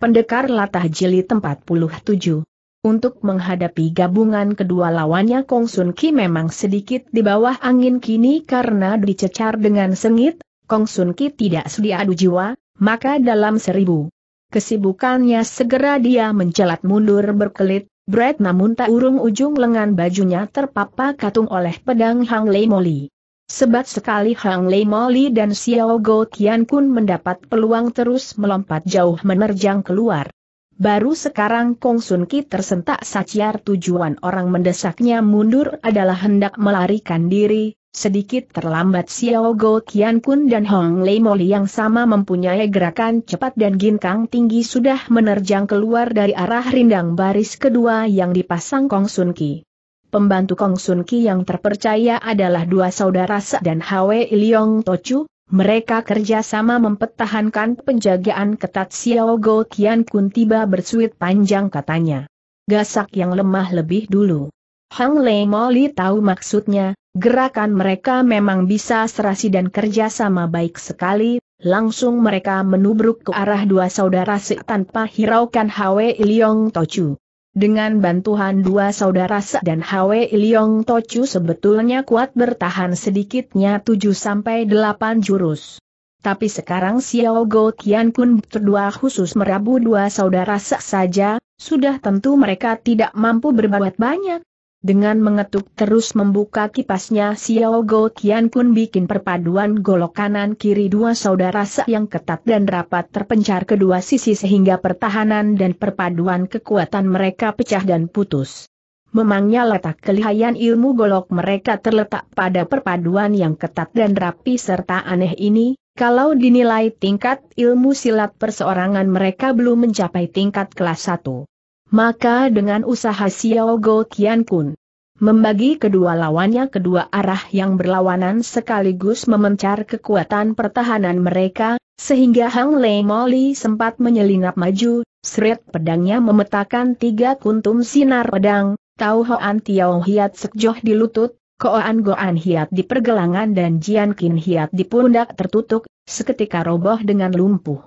Pendekar Latah Jeli 47. Untuk menghadapi gabungan kedua lawannya Kong Sun Ki memang sedikit di bawah angin kini karena dicecar dengan sengit, Kong Sun Ki tidak sedia adu jiwa, maka dalam seribu kesibukannya segera dia mencelat mundur berkelit, Brett namun tak urung ujung lengan bajunya terpapa katung oleh pedang Hang Lei Moli. Sebat sekali Hang Lei Moli dan Xiao Go Tian Kun mendapat peluang terus melompat jauh menerjang keluar. Baru sekarang Kong Sun Ki tersentak saciar tujuan orang mendesaknya mundur adalah hendak melarikan diri, sedikit terlambat Xiao Go Tian Kun dan Hong Lei Moli yang sama mempunyai gerakan cepat dan ginkang tinggi sudah menerjang keluar dari arah rindang baris kedua yang dipasang Kong Sun Ki. Pembantu Kong Sun Ki yang terpercaya adalah dua saudara se dan Hwe Iliong Tochu, mereka kerjasama mempertahankan penjagaan ketat Xiao Go Kian Kun tiba bersuit panjang katanya. Gasak yang lemah lebih dulu. Hang Lei Moli tahu maksudnya, gerakan mereka memang bisa serasi dan kerjasama baik sekali, langsung mereka menubruk ke arah dua saudara se tanpa hiraukan Hwe Iliong Tochu. Dengan bantuan dua saudara Se dan Hwe Iliong Tochu sebetulnya kuat bertahan sedikitnya 7-8 jurus. Tapi sekarang Xiao Go Tian Kun berdua khusus merabu dua saudara Se saja, sudah tentu mereka tidak mampu berbuat banyak. Dengan mengetuk terus membuka kipasnya Xiao Go Tian pun bikin perpaduan golok kanan kiri dua saudara se yang ketat dan rapat terpencar kedua sisi sehingga pertahanan dan perpaduan kekuatan mereka pecah dan putus. Memangnya letak kelihayan ilmu golok mereka terletak pada perpaduan yang ketat dan rapi serta aneh ini, kalau dinilai tingkat ilmu silat perseorangan mereka belum mencapai tingkat kelas 1. Maka dengan usaha Xiao Go Tian Kun membagi kedua lawannya kedua arah yang berlawanan sekaligus memencar kekuatan pertahanan mereka, sehingga Hang Lei Moli sempat menyelinap maju, seret pedangnya memetakan tiga kuntum sinar pedang, Tau Hoan Tiao Hiat Sekjoh di lutut, Koan Goan Hiat di pergelangan dan Jian Kin Hiat di pundak tertutup, seketika roboh dengan lumpuh.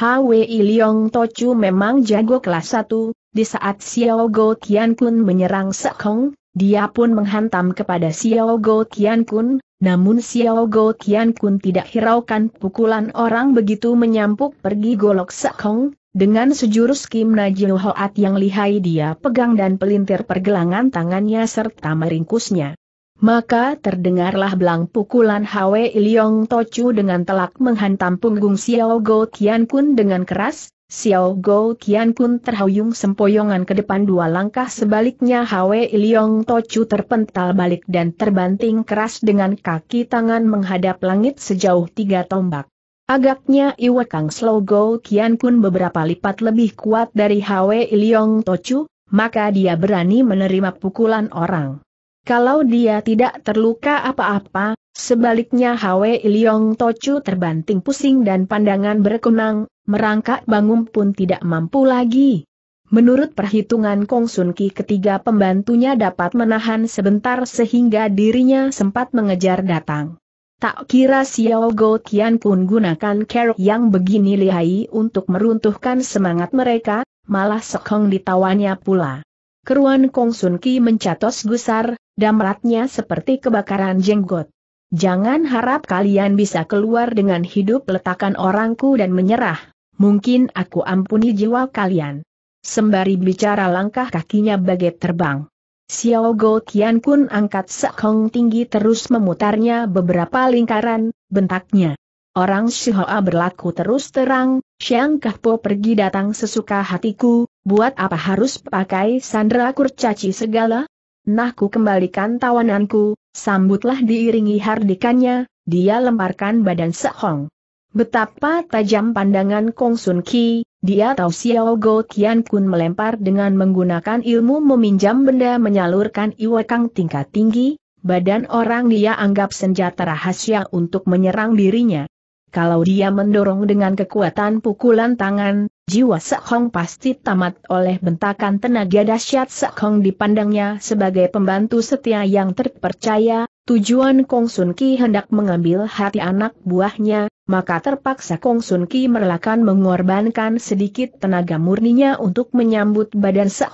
Hwi Liong Tochu memang jago kelas 1, di saat Xiao Go Tian Kun menyerang Sekong, dia pun menghantam kepada Xiao Go Tian Kun, namun Xiao Go Tian Kun tidak hiraukan pukulan orang begitu menyampuk pergi golok Sekong, dengan sejurus Kim Najil Hoat yang lihai dia pegang dan pelintir pergelangan tangannya serta meringkusnya. Maka terdengarlah belang pukulan Hwe Yong Tochu dengan telak menghantam punggung Xiao Go Tian Kun dengan keras, Xiao Go Kian Kun terhuyung sempoyongan ke depan dua langkah sebaliknya Hwe Iliong Tochu terpental balik dan terbanting keras dengan kaki tangan menghadap langit sejauh tiga tombak. Agaknya Iwe Kang Slow Go Kian Kun beberapa lipat lebih kuat dari Hwe Iliong Tochu, maka dia berani menerima pukulan orang. Kalau dia tidak terluka apa-apa, sebaliknya Hwe Iliong Tochu terbanting pusing dan pandangan berkenang, merangkak bangun pun tidak mampu lagi. Menurut perhitungan Kong Sun Ki ketiga pembantunya dapat menahan sebentar sehingga dirinya sempat mengejar datang. Tak kira Xiao Go Tian pun gunakan kerok yang begini lihai untuk meruntuhkan semangat mereka, malah Sekong ditawannya pula. Keruan Kong Sun Ki mencatos gusar, damratnya seperti kebakaran jenggot. Jangan harap kalian bisa keluar dengan hidup letakan orangku dan menyerah, mungkin aku ampuni jiwa kalian. Sembari bicara langkah kakinya bagai terbang. Xiao Go Tian Kun angkat sekong tinggi terus memutarnya beberapa lingkaran, bentaknya. Orang Shihoa berlaku terus terang, Xiang Po pergi datang sesuka hatiku, buat apa harus pakai sandra kurcaci segala? Nah ku kembalikan tawananku, sambutlah diiringi hardikannya, dia lemparkan badan Sehong. Betapa tajam pandangan Kong Sun Ki, dia tahu Xiao Go Tian Kun melempar dengan menggunakan ilmu meminjam benda menyalurkan iwekang tingkat tinggi, badan orang dia anggap senjata rahasia untuk menyerang dirinya kalau dia mendorong dengan kekuatan pukulan tangan, jiwa Sek pasti tamat oleh bentakan tenaga dahsyat Sek dipandangnya sebagai pembantu setia yang terpercaya, tujuan Kong Sun Ki hendak mengambil hati anak buahnya, maka terpaksa Kong Sun Ki merelakan mengorbankan sedikit tenaga murninya untuk menyambut badan Sek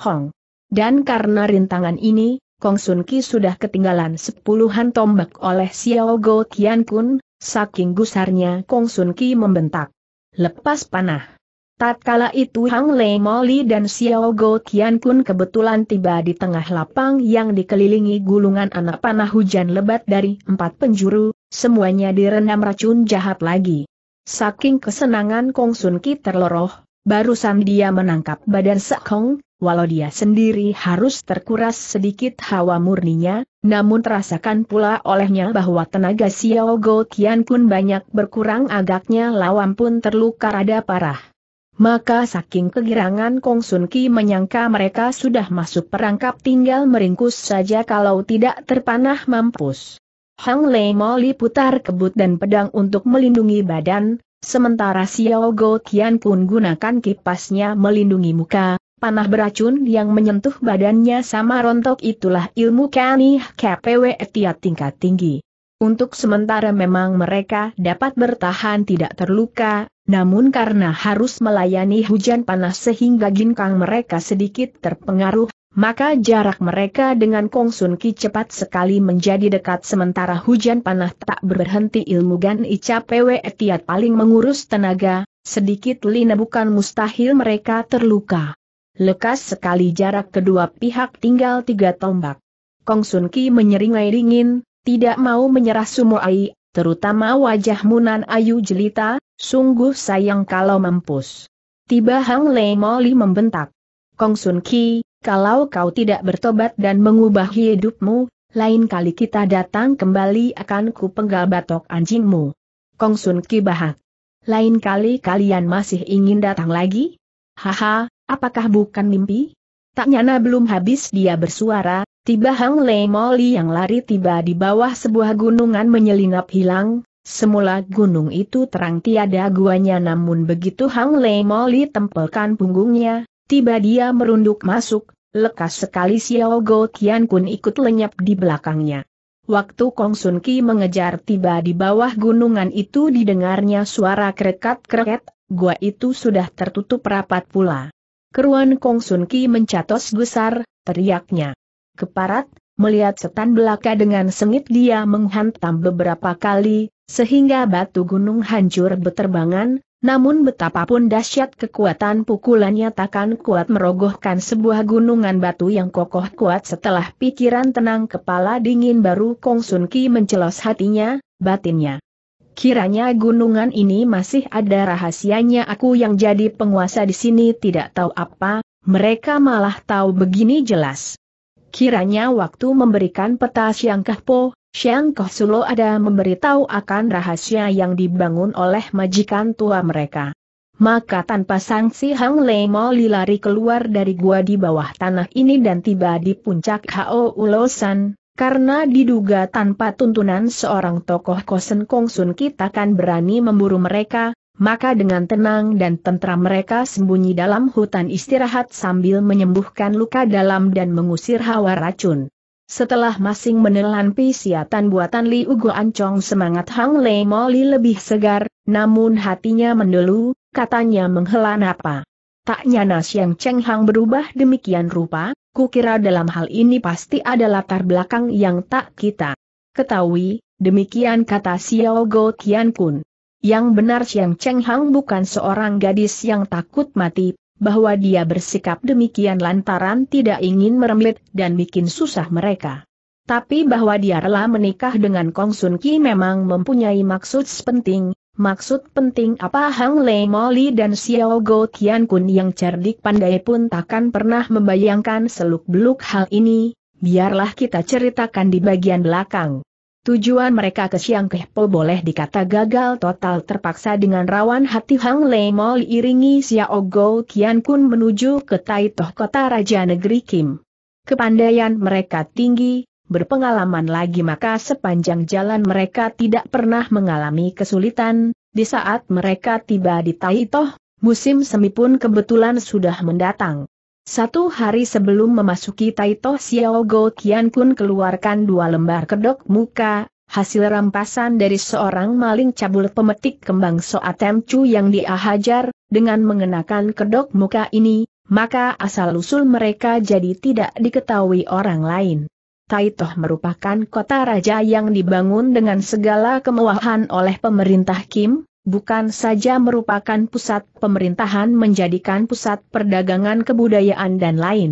Dan karena rintangan ini, Kong Sun Ki sudah ketinggalan sepuluhan tombak oleh Xiao Go Tian Kun, Saking gusarnya Kong Sun Ki membentak. Lepas panah. Tatkala itu Hang Lei Moli dan Xiao Go Tian Kun kebetulan tiba di tengah lapang yang dikelilingi gulungan anak panah hujan lebat dari empat penjuru, semuanya direndam racun jahat lagi. Saking kesenangan Kong Sun Ki terloroh, barusan dia menangkap badan Sekong, walau dia sendiri harus terkuras sedikit hawa murninya, namun terasakan pula olehnya bahwa tenaga Xiao Go Tian Kun banyak berkurang agaknya lawan pun terluka rada parah. Maka saking kegirangan Kong Sun Ki menyangka mereka sudah masuk perangkap tinggal meringkus saja kalau tidak terpanah mampus. Hang Lei Moli putar kebut dan pedang untuk melindungi badan, sementara Xiao Go Tian Kun gunakan kipasnya melindungi muka, Panah beracun yang menyentuh badannya sama rontok itulah ilmu Kani KPW etiat tingkat tinggi. Untuk sementara memang mereka dapat bertahan tidak terluka, namun karena harus melayani hujan panas sehingga ginkang mereka sedikit terpengaruh, maka jarak mereka dengan Kong Sun Ki cepat sekali menjadi dekat sementara hujan panah tak berhenti ilmu Gan Ica PW Etiat paling mengurus tenaga, sedikit lina bukan mustahil mereka terluka. Lekas sekali jarak kedua pihak tinggal tiga tombak. Kong Sun Ki menyeringai dingin, tidak mau menyerah Sumoai, terutama wajah Munan Ayu Jelita, sungguh sayang kalau mampus. Tiba Hang Lei Moli membentak. Kong Sun Ki, kalau kau tidak bertobat dan mengubah hidupmu, lain kali kita datang kembali akan ku penggal batok anjingmu. Kong Sun Ki bahak. Lain kali kalian masih ingin datang lagi? Haha, Apakah bukan mimpi? Tak nyana belum habis dia bersuara, tiba Hang Lei Moli yang lari tiba di bawah sebuah gunungan menyelinap hilang, Semula gunung itu terang tiada guanya namun begitu Hang Lei Moli tempelkan punggungnya, tiba dia merunduk masuk, lekas sekali Xiao Go Tian Kun ikut lenyap di belakangnya. Waktu Kong Sun Ki mengejar tiba di bawah gunungan itu didengarnya suara krekat-kreket, gua itu sudah tertutup rapat pula. Keruan Kong Sun Ki mencatos gusar, teriaknya. Keparat, melihat setan belaka dengan sengit dia menghantam beberapa kali, sehingga batu gunung hancur beterbangan, namun betapapun dahsyat kekuatan pukulannya takkan kuat merogohkan sebuah gunungan batu yang kokoh kuat setelah pikiran tenang kepala dingin baru Kong Sun Ki mencelos hatinya, batinnya. Kiranya gunungan ini masih ada rahasianya aku yang jadi penguasa di sini tidak tahu apa, mereka malah tahu begini jelas. Kiranya waktu memberikan peta Siang Kahpo, Siang Sulo ada memberitahu akan rahasia yang dibangun oleh majikan tua mereka. Maka tanpa sanksi Hang Lei mau lari keluar dari gua di bawah tanah ini dan tiba di puncak Hao Ulosan, karena diduga tanpa tuntunan seorang tokoh Kosen Kongsun kita kan berani memburu mereka, maka dengan tenang dan tentram mereka sembunyi dalam hutan istirahat sambil menyembuhkan luka dalam dan mengusir hawa racun. Setelah masing menelan pisiatan buatan Li Ugo Ancong semangat Hang Lei Moli lebih segar, namun hatinya mendelu, katanya menghela napa. Tak nyana Siang Cheng Hang berubah demikian rupa, Kukira dalam hal ini pasti ada latar belakang yang tak kita ketahui, demikian kata Xiao Go Tian Kun. Yang benar Xiang Cheng Hang bukan seorang gadis yang takut mati, bahwa dia bersikap demikian lantaran tidak ingin meremit dan bikin susah mereka. Tapi bahwa dia rela menikah dengan Kong Sun Ki memang mempunyai maksud penting, Maksud penting apa Hang Lei Moli dan Xiao Go Tian Kun yang cerdik pandai pun takkan pernah membayangkan seluk-beluk hal ini, biarlah kita ceritakan di bagian belakang. Tujuan mereka ke Siang Kehpo boleh dikata gagal total terpaksa dengan rawan hati Hang Lei Moli iringi Xiao Go Tian Kun menuju ke Taitoh Kota Raja Negeri Kim. Kepandaian mereka tinggi, berpengalaman lagi maka sepanjang jalan mereka tidak pernah mengalami kesulitan, di saat mereka tiba di Taitoh, musim semi pun kebetulan sudah mendatang. Satu hari sebelum memasuki Taitoh Xiao Go Kian Kun keluarkan dua lembar kedok muka, hasil rampasan dari seorang maling cabul pemetik kembang Soatem Chu yang dia hajar, dengan mengenakan kedok muka ini, maka asal-usul mereka jadi tidak diketahui orang lain. Taitoh merupakan kota raja yang dibangun dengan segala kemewahan oleh pemerintah Kim, bukan saja merupakan pusat pemerintahan menjadikan pusat perdagangan kebudayaan dan lain.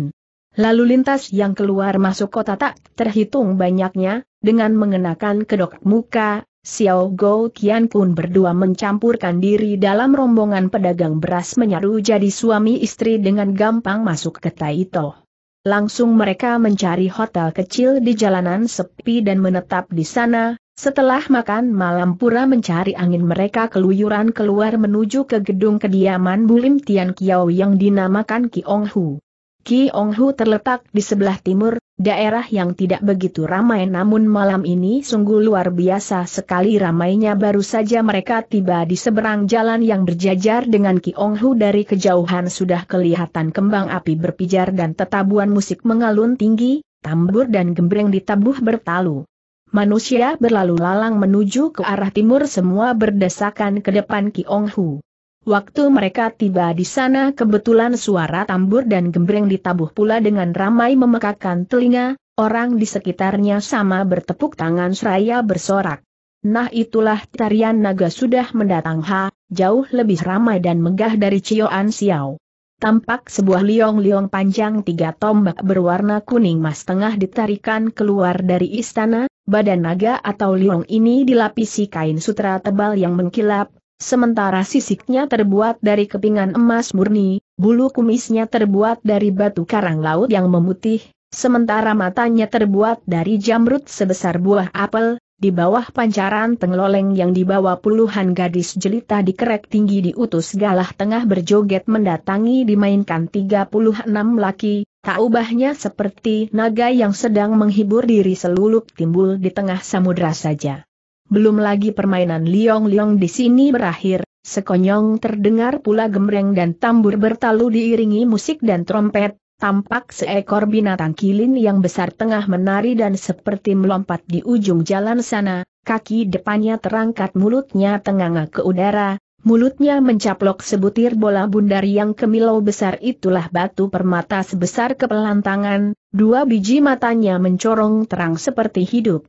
Lalu lintas yang keluar masuk kota tak terhitung banyaknya, dengan mengenakan kedok muka, Xiao Go Kian Kun berdua mencampurkan diri dalam rombongan pedagang beras menyaru jadi suami istri dengan gampang masuk ke Taitoh. Langsung mereka mencari hotel kecil di jalanan sepi dan menetap di sana, setelah makan malam pura mencari angin mereka keluyuran keluar menuju ke gedung kediaman Bulim Tian Kiao yang dinamakan Kiong Hu. Kionghu terletak di sebelah timur, daerah yang tidak begitu ramai namun malam ini sungguh luar biasa sekali ramainya baru saja mereka tiba di seberang jalan yang berjajar dengan Kionghu dari kejauhan sudah kelihatan kembang api berpijar dan tetabuan musik mengalun tinggi, tambur dan gembreng ditabuh bertalu. Manusia berlalu lalang menuju ke arah timur semua berdesakan ke depan Kionghu. Waktu mereka tiba di sana kebetulan suara tambur dan gembreng ditabuh pula dengan ramai memekakan telinga, orang di sekitarnya sama bertepuk tangan seraya bersorak. Nah itulah tarian naga sudah mendatang ha, jauh lebih ramai dan megah dari Cioan Xiao. Tampak sebuah liong-liong panjang tiga tombak berwarna kuning mas tengah ditarikan keluar dari istana, badan naga atau liong ini dilapisi kain sutra tebal yang mengkilap, Sementara sisiknya terbuat dari kepingan emas murni, bulu kumisnya terbuat dari batu karang laut yang memutih, sementara matanya terbuat dari jamrut sebesar buah apel, di bawah pancaran tengloleng yang dibawa puluhan gadis jelita di kerek tinggi diutus galah tengah berjoget mendatangi dimainkan 36 laki, tak ubahnya seperti naga yang sedang menghibur diri selulup timbul di tengah samudra saja belum lagi permainan liong-liong di sini berakhir, sekonyong terdengar pula gemreng dan tambur bertalu diiringi musik dan trompet, tampak seekor binatang kilin yang besar tengah menari dan seperti melompat di ujung jalan sana, kaki depannya terangkat mulutnya tenganga ke udara, mulutnya mencaplok sebutir bola bundar yang kemilau besar itulah batu permata sebesar kepelantangan, dua biji matanya mencorong terang seperti hidup.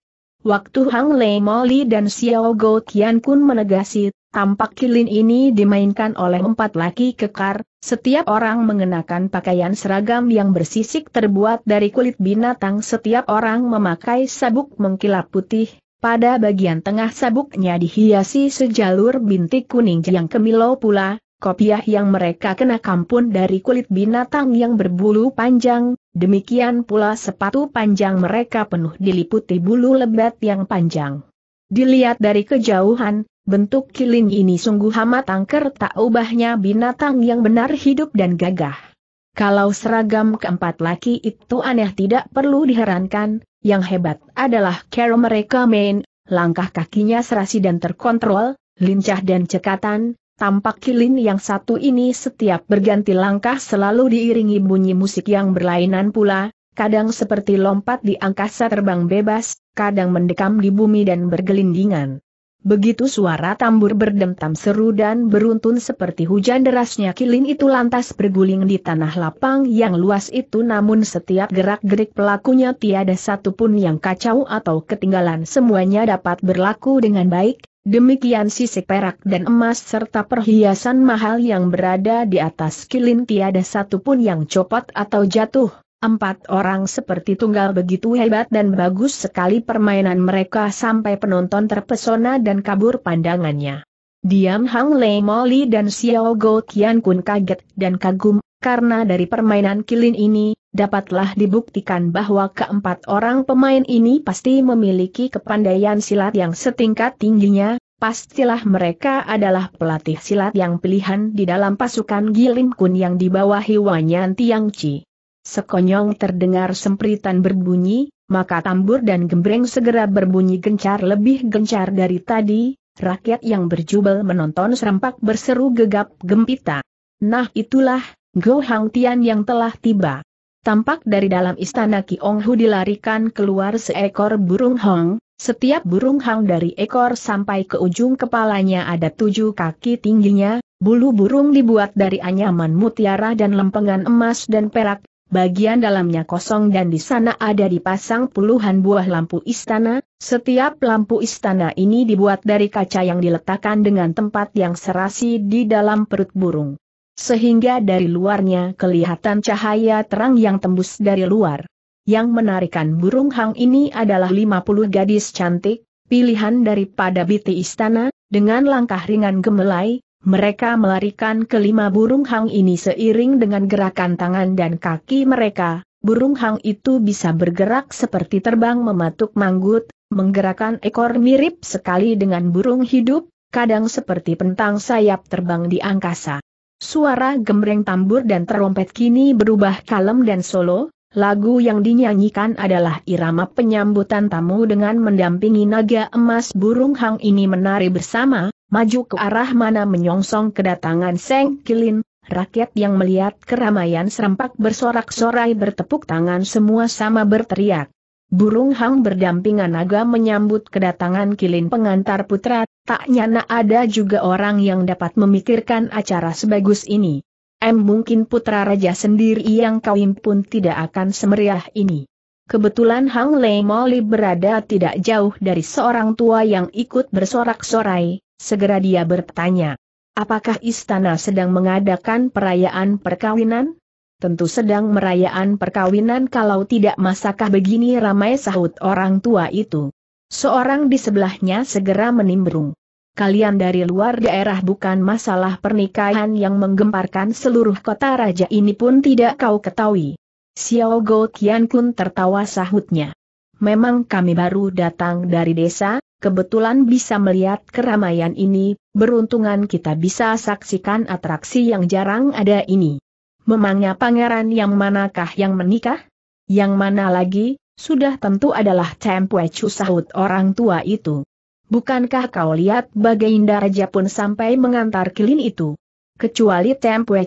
Waktu Hang Lei Moli dan Xiao Go Tian Kun menegasi, tampak kilin ini dimainkan oleh empat laki kekar, setiap orang mengenakan pakaian seragam yang bersisik terbuat dari kulit binatang setiap orang memakai sabuk mengkilap putih, pada bagian tengah sabuknya dihiasi sejalur bintik kuning yang kemilau pula, kopiah yang mereka kenakan pun dari kulit binatang yang berbulu panjang, demikian pula sepatu panjang mereka penuh diliputi bulu lebat yang panjang. Dilihat dari kejauhan, bentuk kilin ini sungguh amat angker tak ubahnya binatang yang benar hidup dan gagah. Kalau seragam keempat laki itu aneh tidak perlu diherankan, yang hebat adalah cara mereka main, langkah kakinya serasi dan terkontrol, lincah dan cekatan, Tampak kilin yang satu ini setiap berganti langkah selalu diiringi bunyi musik yang berlainan pula, kadang seperti lompat di angkasa terbang bebas, kadang mendekam di bumi dan bergelindingan. Begitu suara tambur berdentam seru dan beruntun seperti hujan derasnya kilin itu lantas berguling di tanah lapang yang luas itu namun setiap gerak-gerik pelakunya tiada satupun yang kacau atau ketinggalan semuanya dapat berlaku dengan baik, Demikian sisik perak dan emas serta perhiasan mahal yang berada di atas kilin tiada satupun yang copot atau jatuh. Empat orang seperti tunggal begitu hebat dan bagus sekali permainan mereka sampai penonton terpesona dan kabur pandangannya. Diam Hang Lei Moli dan Xiao Go Tian Kun kaget dan kagum, karena dari permainan kilin ini, dapatlah dibuktikan bahwa keempat orang pemain ini pasti memiliki kepandaian silat yang setingkat tingginya, pastilah mereka adalah pelatih silat yang pilihan di dalam pasukan Gilim Kun yang dibawahi Wanyan Tiang Chi. Sekonyong terdengar sempritan berbunyi, maka tambur dan gembreng segera berbunyi gencar lebih gencar dari tadi, rakyat yang berjubel menonton serempak berseru gegap gempita. Nah itulah, Go Hang Tian yang telah tiba. Tampak dari dalam istana Ki Ong Hu dilarikan keluar seekor burung hong, setiap burung hong dari ekor sampai ke ujung kepalanya ada tujuh kaki tingginya, bulu burung dibuat dari anyaman mutiara dan lempengan emas dan perak, bagian dalamnya kosong dan di sana ada dipasang puluhan buah lampu istana, setiap lampu istana ini dibuat dari kaca yang diletakkan dengan tempat yang serasi di dalam perut burung. Sehingga dari luarnya kelihatan cahaya terang yang tembus dari luar. Yang menarikan burung hang ini adalah 50 gadis cantik, pilihan daripada biti istana, dengan langkah ringan gemelai, mereka melarikan kelima burung hang ini seiring dengan gerakan tangan dan kaki mereka, burung hang itu bisa bergerak seperti terbang mematuk manggut, menggerakkan ekor mirip sekali dengan burung hidup, kadang seperti pentang sayap terbang di angkasa. Suara gemreng tambur dan terompet kini berubah kalem dan solo, lagu yang dinyanyikan adalah irama penyambutan tamu dengan mendampingi naga emas burung hang ini menari bersama, maju ke arah mana menyongsong kedatangan Seng Kilin, rakyat yang melihat keramaian serempak bersorak-sorai bertepuk tangan semua sama berteriak. Burung Hang berdampingan naga menyambut kedatangan kilin pengantar putra, tak nyana ada juga orang yang dapat memikirkan acara sebagus ini. M mungkin putra raja sendiri yang kawin pun tidak akan semeriah ini. Kebetulan Hang Lei Moli berada tidak jauh dari seorang tua yang ikut bersorak-sorai, segera dia bertanya. Apakah istana sedang mengadakan perayaan perkawinan? tentu sedang merayakan perkawinan kalau tidak masakah begini ramai sahut orang tua itu. Seorang di sebelahnya segera menimbrung. Kalian dari luar daerah bukan masalah pernikahan yang menggemparkan seluruh kota raja ini pun tidak kau ketahui. Xiao Go Qian Kun tertawa sahutnya. Memang kami baru datang dari desa, kebetulan bisa melihat keramaian ini, beruntungan kita bisa saksikan atraksi yang jarang ada ini. Memangnya pangeran yang manakah yang menikah? Yang mana lagi, sudah tentu adalah cu sahut orang tua itu. Bukankah kau lihat Baginda Raja pun sampai mengantar kilin itu? Kecuali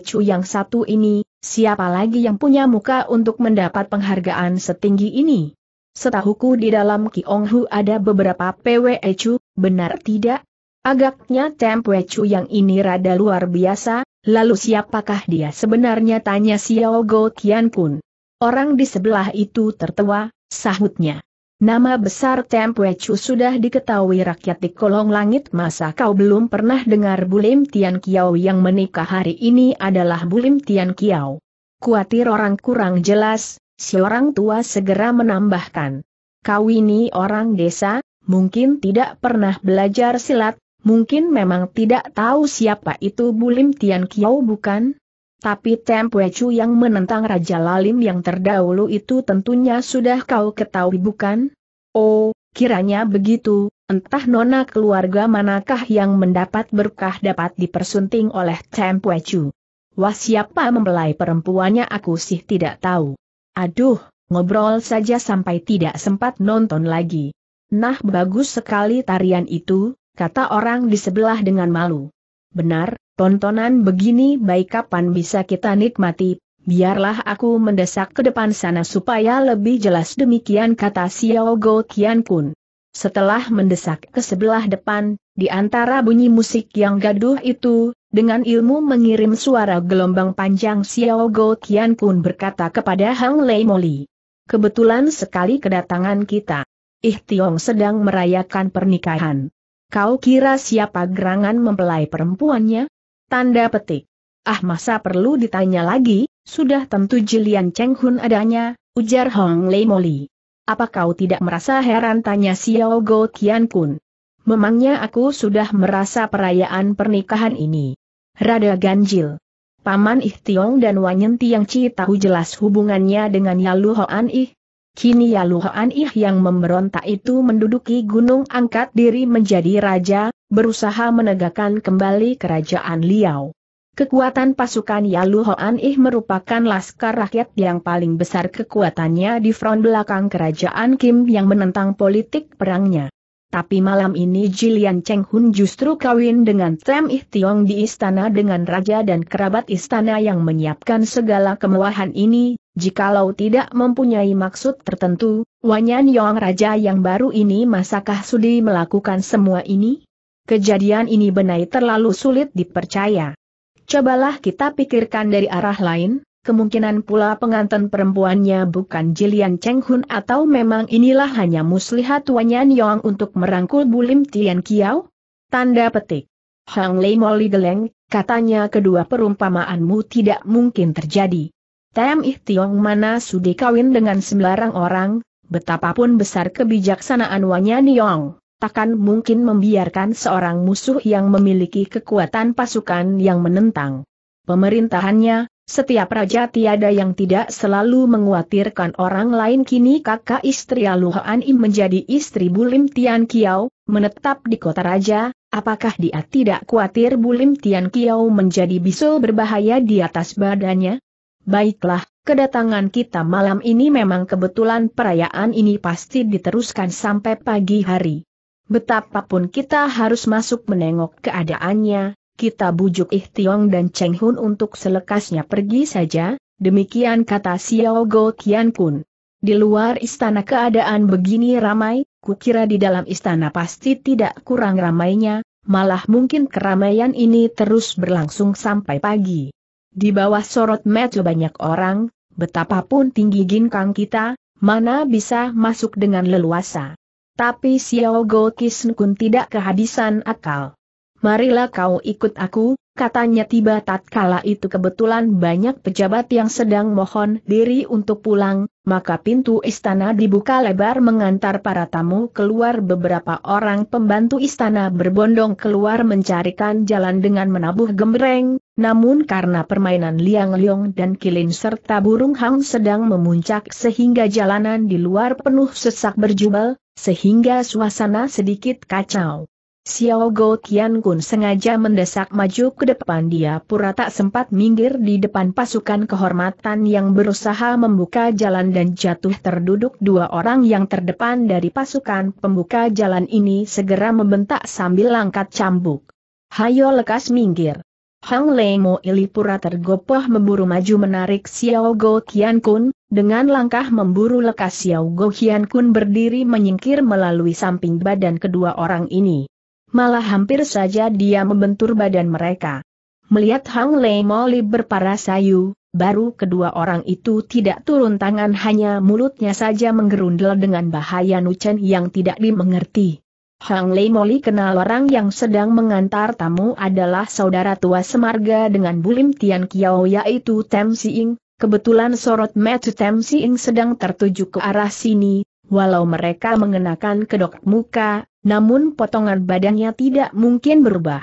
cu yang satu ini, siapa lagi yang punya muka untuk mendapat penghargaan setinggi ini? Setahuku di dalam Kionghu ada beberapa PWEcu, benar tidak? Agaknya Tempe Chu yang ini rada luar biasa, lalu siapakah dia sebenarnya tanya Xiao Go Qian Kun. Orang di sebelah itu tertawa, sahutnya. Nama besar Tempe Chu sudah diketahui rakyat di kolong langit masa kau belum pernah dengar Bulim Tian Kiao yang menikah hari ini adalah Bulim Tian Kiao. Kuatir orang kurang jelas, si orang tua segera menambahkan. Kau ini orang desa, mungkin tidak pernah belajar silat, mungkin memang tidak tahu siapa itu Bulim Tian Kiao bukan? Tapi Tempuecu yang menentang Raja Lalim yang terdahulu itu tentunya sudah kau ketahui bukan? Oh, kiranya begitu, entah nona keluarga manakah yang mendapat berkah dapat dipersunting oleh Tempuecu. Wah siapa membelai perempuannya aku sih tidak tahu. Aduh, ngobrol saja sampai tidak sempat nonton lagi. Nah bagus sekali tarian itu, kata orang di sebelah dengan malu. Benar, tontonan begini baik kapan bisa kita nikmati, biarlah aku mendesak ke depan sana supaya lebih jelas demikian kata Xiao Go Qian Kun. Setelah mendesak ke sebelah depan, di antara bunyi musik yang gaduh itu, dengan ilmu mengirim suara gelombang panjang Xiao Go Qian Kun berkata kepada Hang Lei Moli. Kebetulan sekali kedatangan kita. Tiong sedang merayakan pernikahan. Kau kira siapa gerangan mempelai perempuannya? Tanda petik. Ah masa perlu ditanya lagi, sudah tentu Jilian Cheng Hun adanya, ujar Hong Lei Moli. Apa kau tidak merasa heran tanya Xiao Go Tian Kun? Memangnya aku sudah merasa perayaan pernikahan ini. Rada ganjil. Paman Ih Tiong dan Wanyen yang Ci tahu jelas hubungannya dengan Yalu Hoan Ih, Kini Yaluhan Ih yang memberontak itu menduduki gunung angkat diri menjadi raja, berusaha menegakkan kembali kerajaan Liao. Kekuatan pasukan Yaluhoan Ih merupakan laskar rakyat yang paling besar kekuatannya di front belakang kerajaan Kim yang menentang politik perangnya. Tapi malam ini Jilian Cheng Hun justru kawin dengan Tem Ih Tiong di istana dengan raja dan kerabat istana yang menyiapkan segala kemewahan ini, jikalau tidak mempunyai maksud tertentu, Wanyan Yong Raja yang baru ini masakah sudi melakukan semua ini? Kejadian ini benar terlalu sulit dipercaya. Cobalah kita pikirkan dari arah lain, kemungkinan pula pengantin perempuannya bukan Jilian Cheng Hun atau memang inilah hanya muslihat Wanyan Yong untuk merangkul Bulim Tian Kiao? Tanda petik. Hang Lei Moli geleng, katanya kedua perumpamaanmu tidak mungkin terjadi. Tem Ih Tiong mana sudi kawin dengan sembarang orang, betapapun besar kebijaksanaan Wanyan Yong takkan mungkin membiarkan seorang musuh yang memiliki kekuatan pasukan yang menentang pemerintahannya, setiap raja tiada yang tidak selalu menguatirkan orang lain kini kakak istri Aluhan Im menjadi istri Bulim Tian Kiao, menetap di kota raja, apakah dia tidak khawatir Bulim Tian Kiao menjadi bisul berbahaya di atas badannya? Baiklah, kedatangan kita malam ini memang kebetulan perayaan ini pasti diteruskan sampai pagi hari. Betapapun kita harus masuk menengok keadaannya, kita bujuk Ih Tiong dan Cheng Hun untuk selekasnya pergi saja, demikian kata Xiao Go Kian Kun. Di luar istana keadaan begini ramai, kukira di dalam istana pasti tidak kurang ramainya, malah mungkin keramaian ini terus berlangsung sampai pagi. Di bawah sorot metu banyak orang, betapapun tinggi ginkang kita, mana bisa masuk dengan leluasa. Tapi Xiao Go Kun tidak kehabisan akal marilah kau ikut aku, katanya tiba tatkala itu kebetulan banyak pejabat yang sedang mohon diri untuk pulang, maka pintu istana dibuka lebar mengantar para tamu keluar beberapa orang pembantu istana berbondong keluar mencarikan jalan dengan menabuh gembreng, namun karena permainan liang liong dan kilin serta burung hang sedang memuncak sehingga jalanan di luar penuh sesak berjubel, sehingga suasana sedikit kacau. Xiao Go Tian Kun sengaja mendesak maju ke depan dia pura tak sempat minggir di depan pasukan kehormatan yang berusaha membuka jalan dan jatuh terduduk dua orang yang terdepan dari pasukan pembuka jalan ini segera membentak sambil langkat cambuk. Hayo lekas minggir. Hang Lemo pura tergopoh memburu maju menarik Xiao Go Tian Kun, dengan langkah memburu lekas Xiao Go Tian Kun berdiri menyingkir melalui samping badan kedua orang ini malah hampir saja dia membentur badan mereka. Melihat Hang Lei Moli berparasayu, baru kedua orang itu tidak turun tangan hanya mulutnya saja menggerundel dengan bahaya Nuchen yang tidak dimengerti. Hang Lei Moli kenal orang yang sedang mengantar tamu adalah saudara tua semarga dengan Bulim Tian Kiao yaitu Tem Siing, kebetulan sorot metu Tem Siing sedang tertuju ke arah sini, walau mereka mengenakan kedok muka, namun potongan badannya tidak mungkin berubah.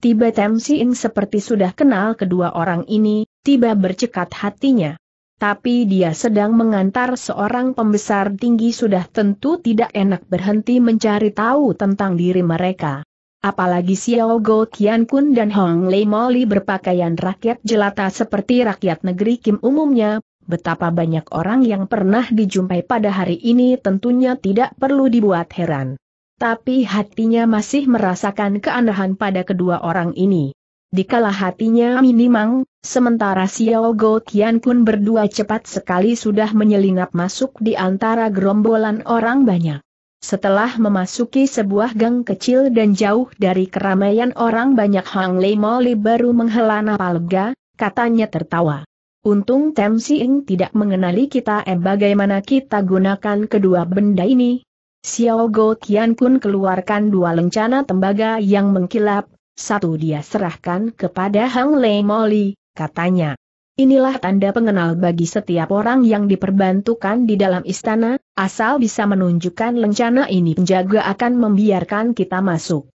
Tiba Temsiin seperti sudah kenal kedua orang ini, tiba bercekat hatinya. Tapi dia sedang mengantar seorang pembesar tinggi sudah tentu tidak enak berhenti mencari tahu tentang diri mereka. Apalagi Xiao Go Qian Kun dan Hong Lei Moli berpakaian rakyat jelata seperti rakyat negeri Kim umumnya, betapa banyak orang yang pernah dijumpai pada hari ini tentunya tidak perlu dibuat heran. Tapi hatinya masih merasakan keanehan pada kedua orang ini. Dikala hatinya minimang, sementara Xiao Go Tian pun berdua cepat sekali sudah menyelinap masuk di antara gerombolan orang banyak. Setelah memasuki sebuah gang kecil dan jauh dari keramaian orang banyak Hang Lei Moli baru menghela napal lega, katanya tertawa. Untung Tem Ing tidak mengenali kita eh bagaimana kita gunakan kedua benda ini, Xiao Go Tian Kun keluarkan dua lencana tembaga yang mengkilap, satu dia serahkan kepada Hang Lei Moli, katanya. Inilah tanda pengenal bagi setiap orang yang diperbantukan di dalam istana, asal bisa menunjukkan lencana ini penjaga akan membiarkan kita masuk.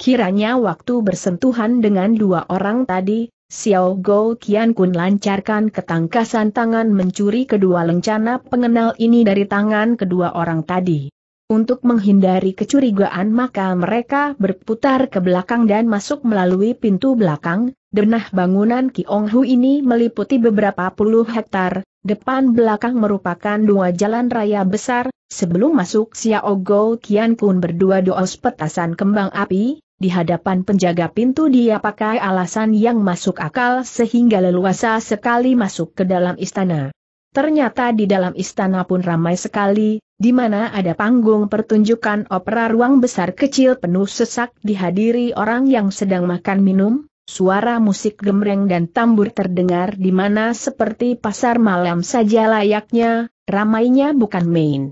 Kiranya waktu bersentuhan dengan dua orang tadi, Xiao Go Qian Kun lancarkan ketangkasan tangan mencuri kedua lencana pengenal ini dari tangan kedua orang tadi. Untuk menghindari kecurigaan maka mereka berputar ke belakang dan masuk melalui pintu belakang, denah bangunan Kiong Hu ini meliputi beberapa puluh hektar, depan belakang merupakan dua jalan raya besar, sebelum masuk Xiao Go Kian Kun berdua doos petasan kembang api, di hadapan penjaga pintu dia pakai alasan yang masuk akal sehingga leluasa sekali masuk ke dalam istana. Ternyata di dalam istana pun ramai sekali, di mana ada panggung pertunjukan opera ruang besar kecil penuh sesak dihadiri orang yang sedang makan minum, suara musik gemreng dan tambur terdengar di mana seperti pasar malam saja layaknya, ramainya bukan main.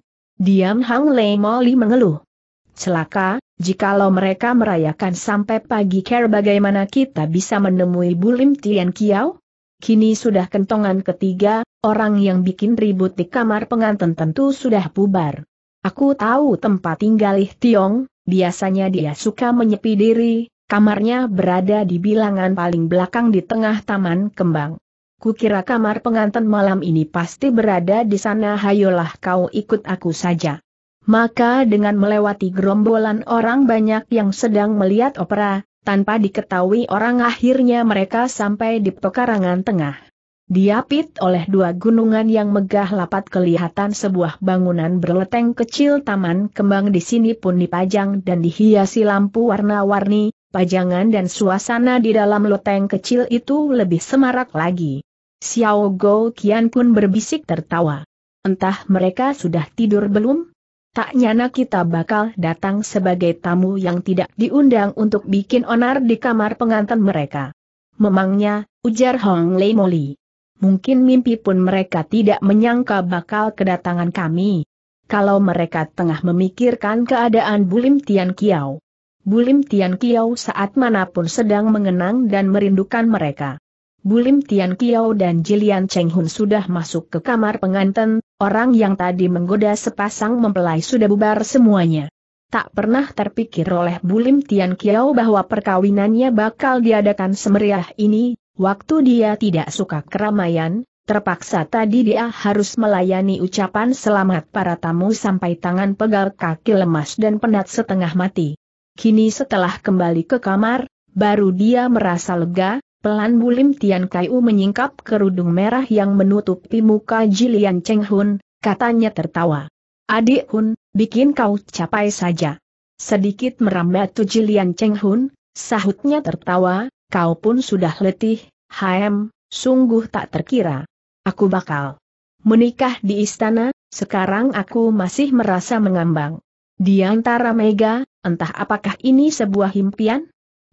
Diam Hang Lei Moli mengeluh. Celaka, jikalau mereka merayakan sampai pagi care bagaimana kita bisa menemui Bulim Tian Kiao? Kini sudah kentongan ketiga, Orang yang bikin ribut di kamar pengantin tentu sudah bubar. Aku tahu tempat tinggal Ih Tiong, biasanya dia suka menyepi diri, kamarnya berada di bilangan paling belakang di tengah taman kembang. Kukira kamar pengantin malam ini pasti berada di sana hayolah kau ikut aku saja. Maka dengan melewati gerombolan orang banyak yang sedang melihat opera, tanpa diketahui orang akhirnya mereka sampai di pekarangan tengah. Diapit oleh dua gunungan yang megah lapat kelihatan sebuah bangunan berleteng kecil taman kembang di sini pun dipajang dan dihiasi lampu warna-warni, pajangan dan suasana di dalam loteng kecil itu lebih semarak lagi. Xiao Go Kian pun berbisik tertawa. Entah mereka sudah tidur belum? Tak nyana kita bakal datang sebagai tamu yang tidak diundang untuk bikin onar di kamar pengantin mereka. Memangnya, ujar Hong Lei Moli. Mungkin mimpi pun mereka tidak menyangka bakal kedatangan kami. Kalau mereka tengah memikirkan keadaan Bulim Tian Kiao. Bulim Tian Kiao saat manapun sedang mengenang dan merindukan mereka. Bulim Tian Kiao dan Jilian Cheng Hun sudah masuk ke kamar pengantin, orang yang tadi menggoda sepasang mempelai sudah bubar semuanya. Tak pernah terpikir oleh Bulim Tian Kiao bahwa perkawinannya bakal diadakan semeriah ini, Waktu dia tidak suka keramaian, terpaksa tadi dia harus melayani ucapan selamat para tamu sampai tangan pegal kaki lemas dan penat setengah mati. Kini setelah kembali ke kamar, baru dia merasa lega, pelan Bulim Tian Kai U menyingkap kerudung merah yang menutupi muka Jilian Cheng Hun, katanya tertawa. Adik Hun, bikin kau capai saja. Sedikit merambat tu Jilian Cheng Hun, sahutnya tertawa, kau pun sudah letih, hm. sungguh tak terkira. Aku bakal menikah di istana, sekarang aku masih merasa mengambang. Di antara mega, entah apakah ini sebuah impian?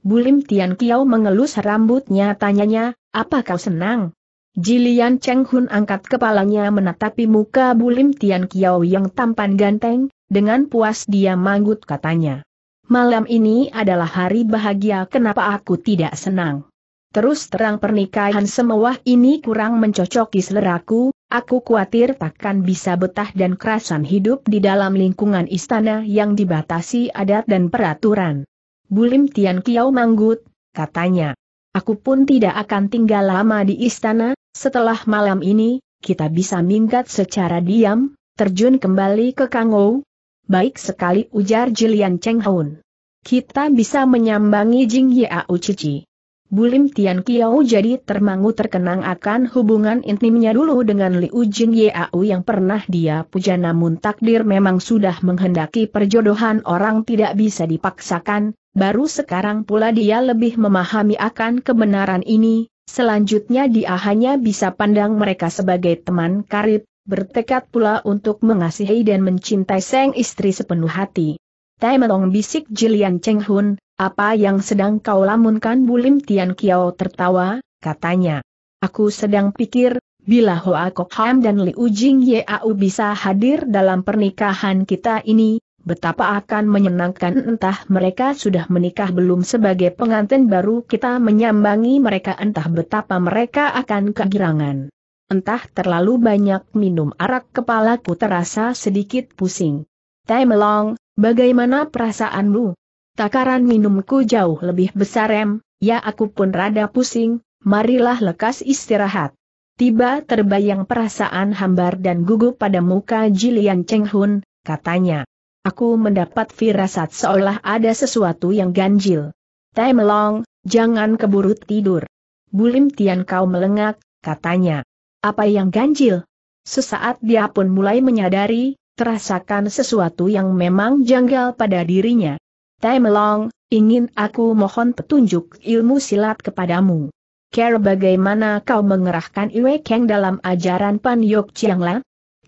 Bulim Tian Kiao mengelus rambutnya tanyanya, apa kau senang? Jilian Cheng Hun angkat kepalanya menatapi muka Bulim Tian Kiao yang tampan ganteng, dengan puas dia manggut katanya malam ini adalah hari bahagia kenapa aku tidak senang. Terus terang pernikahan semewah ini kurang mencocoki seleraku, aku khawatir takkan bisa betah dan kerasan hidup di dalam lingkungan istana yang dibatasi adat dan peraturan. Bulim Tian Kiao manggut, katanya. Aku pun tidak akan tinggal lama di istana, setelah malam ini, kita bisa minggat secara diam, terjun kembali ke Kangou, Baik sekali ujar Jilian Cheng Haun. Kita bisa menyambangi Jing Yau Cici. Bulim Tian Kiao jadi termangu terkenang akan hubungan intimnya dulu dengan Liu Jing Yau yang pernah dia puja namun takdir memang sudah menghendaki perjodohan orang tidak bisa dipaksakan, baru sekarang pula dia lebih memahami akan kebenaran ini, selanjutnya dia hanya bisa pandang mereka sebagai teman karib, bertekad pula untuk mengasihi dan mencintai sang istri sepenuh hati. Tai Melong bisik Jilian Cheng Hun, apa yang sedang kau lamunkan Bulim Tian Kiao tertawa, katanya. Aku sedang pikir, bila Hoa Kok Ham dan Liu Jing Yeau bisa hadir dalam pernikahan kita ini, betapa akan menyenangkan entah mereka sudah menikah belum sebagai pengantin baru kita menyambangi mereka entah betapa mereka akan kegirangan. Entah terlalu banyak minum arak kepalaku terasa sedikit pusing. Long, bagaimana perasaanmu? Takaran minumku jauh lebih besar em, ya aku pun rada pusing, marilah lekas istirahat. Tiba terbayang perasaan hambar dan gugup pada muka Jilian Cheng Hun, katanya. Aku mendapat firasat seolah ada sesuatu yang ganjil. Long, jangan keburu tidur. Bulim Tian kau melengak, katanya. Apa yang ganjil? Sesaat dia pun mulai menyadari, terasakan sesuatu yang memang janggal pada dirinya. Time Long, ingin aku mohon petunjuk ilmu silat kepadamu. Care bagaimana kau mengerahkan Iwe Kang dalam ajaran Pan Yok la?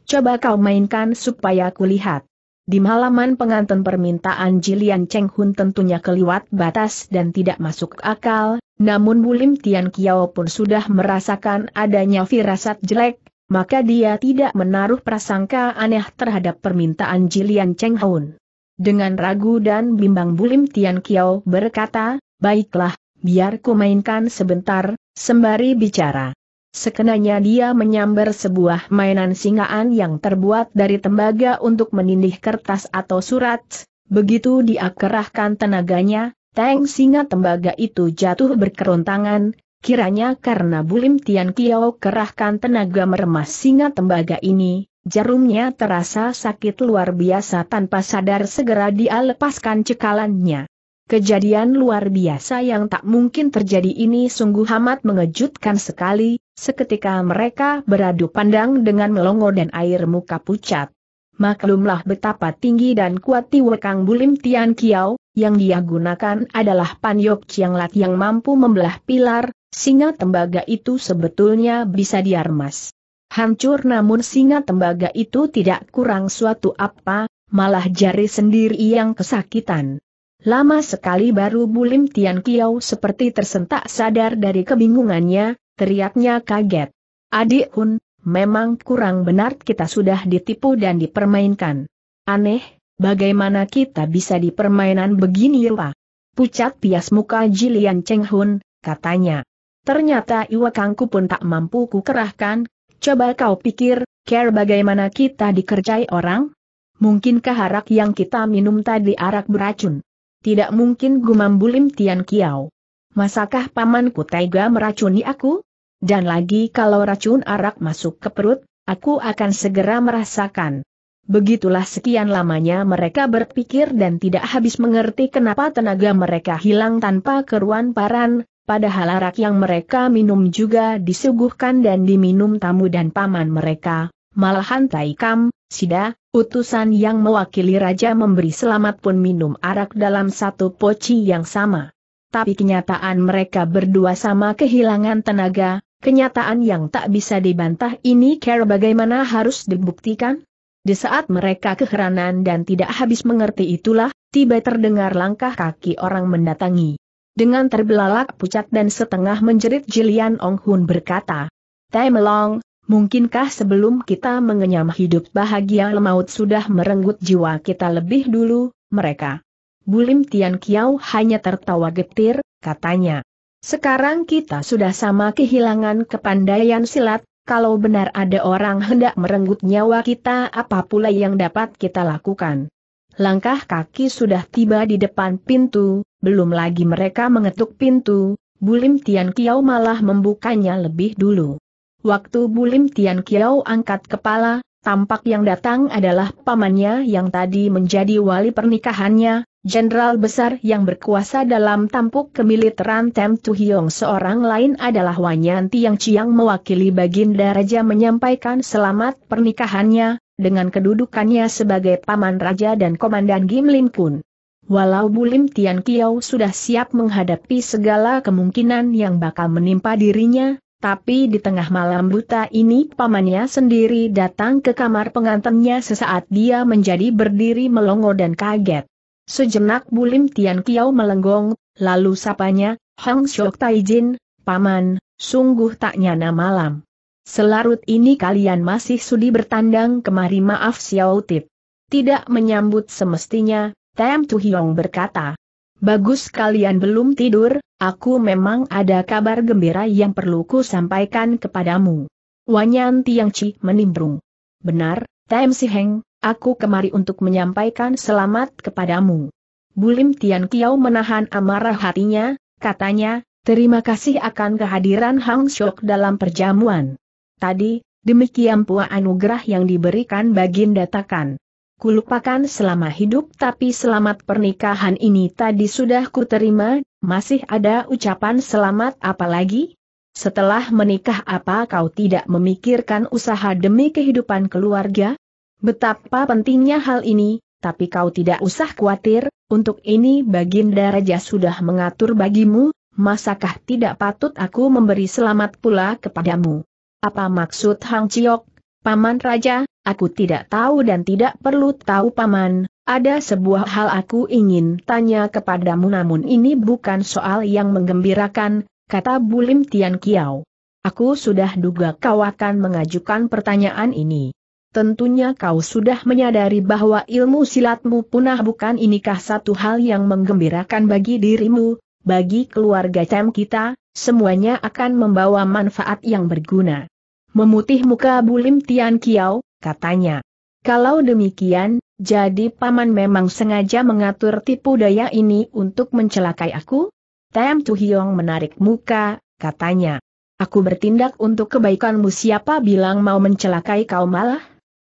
Coba kau mainkan supaya aku lihat. Di malaman pengantin permintaan Jilian Cheng Hun tentunya keliwat batas dan tidak masuk akal, namun Bulim Tian Kiao pun sudah merasakan adanya firasat jelek, maka dia tidak menaruh prasangka aneh terhadap permintaan Jilian Cheng Hun. Dengan ragu dan bimbang Bulim Tian Kiao berkata, baiklah, biar ku mainkan sebentar, sembari bicara. Sekenanya dia menyambar sebuah mainan singaan yang terbuat dari tembaga untuk menindih kertas atau surat, begitu dia kerahkan tenaganya, Tang singa tembaga itu jatuh berkerontangan, kiranya karena Bulim Tian Kiao kerahkan tenaga meremas singa tembaga ini, jarumnya terasa sakit luar biasa tanpa sadar segera dia lepaskan cekalannya. Kejadian luar biasa yang tak mungkin terjadi ini sungguh amat mengejutkan sekali, seketika mereka beradu pandang dengan melongo dan air muka pucat maklumlah betapa tinggi dan kuat tiwekang Bulim Tian Kiao, yang dia gunakan adalah Pan Yok Chiang Lat yang mampu membelah pilar, singa tembaga itu sebetulnya bisa diarmas. Hancur namun singa tembaga itu tidak kurang suatu apa, malah jari sendiri yang kesakitan. Lama sekali baru Bulim Tian Kiao seperti tersentak sadar dari kebingungannya, teriaknya kaget. Adik Hun, Memang kurang benar kita sudah ditipu dan dipermainkan. Aneh, bagaimana kita bisa dipermainan begini rupa? Pucat pias muka Jilian Chenghun katanya. Ternyata Iwakangku pun tak mampu kukerahkan, coba kau pikir, care bagaimana kita dikerjai orang? Mungkinkah arak yang kita minum tadi arak beracun? Tidak mungkin gumam bulim Tian Kiao. Masakah pamanku tega meracuni aku? Dan lagi kalau racun arak masuk ke perut, aku akan segera merasakan. Begitulah sekian lamanya mereka berpikir dan tidak habis mengerti kenapa tenaga mereka hilang tanpa keruan paran, padahal arak yang mereka minum juga disuguhkan dan diminum tamu dan paman mereka. Malahan Taikam, Sida, utusan yang mewakili raja memberi selamat pun minum arak dalam satu poci yang sama tapi kenyataan mereka berdua sama kehilangan tenaga, Kenyataan yang tak bisa dibantah ini kira bagaimana harus dibuktikan? Di saat mereka keheranan dan tidak habis mengerti itulah, tiba terdengar langkah kaki orang mendatangi. Dengan terbelalak pucat dan setengah menjerit Jilian Ong Hun berkata, "Time Long, mungkinkah sebelum kita mengenyam hidup bahagia lemaut sudah merenggut jiwa kita lebih dulu, mereka? Bulim Tian Kiao hanya tertawa getir, katanya. Sekarang kita sudah sama kehilangan kepandaian silat, kalau benar ada orang hendak merenggut nyawa kita apa pula yang dapat kita lakukan. Langkah kaki sudah tiba di depan pintu, belum lagi mereka mengetuk pintu, Bulim Tian Kiao malah membukanya lebih dulu. Waktu Bulim Tian Kiao angkat kepala, Tampak yang datang adalah pamannya yang tadi menjadi wali pernikahannya, jenderal besar yang berkuasa dalam tampuk kemiliteran Tem Tu Seorang lain adalah Wanyanti yang Ciang mewakili Baginda Raja menyampaikan selamat pernikahannya, dengan kedudukannya sebagai paman raja dan komandan Gim Lim Kun. Walau Bulim Tian Kiao sudah siap menghadapi segala kemungkinan yang bakal menimpa dirinya, tapi di tengah malam buta ini pamannya sendiri datang ke kamar pengantinnya sesaat dia menjadi berdiri melongo dan kaget. Sejenak Bulim Tian Kiao melenggong, lalu sapanya, Hong Shok Taijin, Paman, sungguh tak nyana malam. Selarut ini kalian masih sudi bertandang kemari maaf Xiao Tip. Tidak menyambut semestinya, Tam Tu Hiong berkata. Bagus kalian belum tidur, aku memang ada kabar gembira yang perlu ku sampaikan kepadamu. Wanyan Tiangci menimbrung. Benar, Tem Si Heng, aku kemari untuk menyampaikan selamat kepadamu. Bulim Tian Kiao menahan amarah hatinya, katanya, terima kasih akan kehadiran Hang Shok dalam perjamuan. Tadi, demikian pua anugerah yang diberikan baginda Takan. Kulupakan selama hidup tapi selamat pernikahan ini tadi sudah kuterima, masih ada ucapan selamat apalagi? Setelah menikah apa kau tidak memikirkan usaha demi kehidupan keluarga? Betapa pentingnya hal ini, tapi kau tidak usah khawatir, untuk ini Baginda Raja sudah mengatur bagimu, masakah tidak patut aku memberi selamat pula kepadamu? Apa maksud Hang Chiok, Paman Raja, aku tidak tahu dan tidak perlu tahu paman, ada sebuah hal aku ingin tanya kepadamu namun ini bukan soal yang menggembirakan, kata Bulim Tian Kiao. Aku sudah duga kau akan mengajukan pertanyaan ini. Tentunya kau sudah menyadari bahwa ilmu silatmu punah bukan inikah satu hal yang menggembirakan bagi dirimu, bagi keluarga Cem kita, semuanya akan membawa manfaat yang berguna. Memutih muka Bulim Tian Kiao, katanya. Kalau demikian, jadi paman memang sengaja mengatur tipu daya ini untuk mencelakai aku? Tam Tu menarik muka, katanya. Aku bertindak untuk kebaikanmu siapa bilang mau mencelakai kau malah?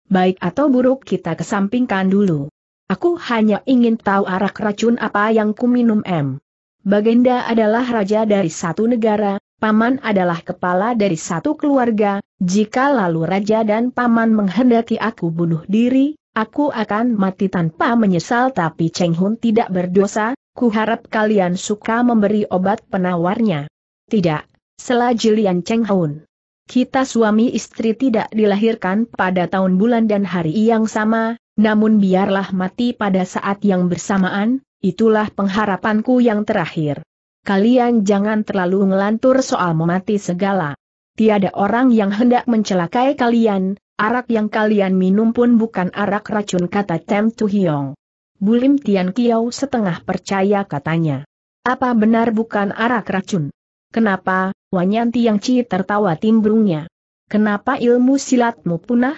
Baik atau buruk kita kesampingkan dulu. Aku hanya ingin tahu arak racun apa yang kuminum M. Baginda adalah raja dari satu negara, paman adalah kepala dari satu keluarga, jika lalu raja dan paman menghendaki aku bunuh diri, aku akan mati tanpa menyesal tapi Cheng Hun tidak berdosa, kuharap kalian suka memberi obat penawarnya. Tidak, selajilian Cheng Hun. Kita suami istri tidak dilahirkan pada tahun bulan dan hari yang sama, namun biarlah mati pada saat yang bersamaan, itulah pengharapanku yang terakhir kalian jangan terlalu ngelantur soal memati segala. Tiada orang yang hendak mencelakai kalian, arak yang kalian minum pun bukan arak racun kata Tem Tuhyong. Bulim Tian Kiao setengah percaya katanya. Apa benar bukan arak racun? Kenapa, Wanyan Tiang Ci tertawa timbrungnya. Kenapa ilmu silatmu punah?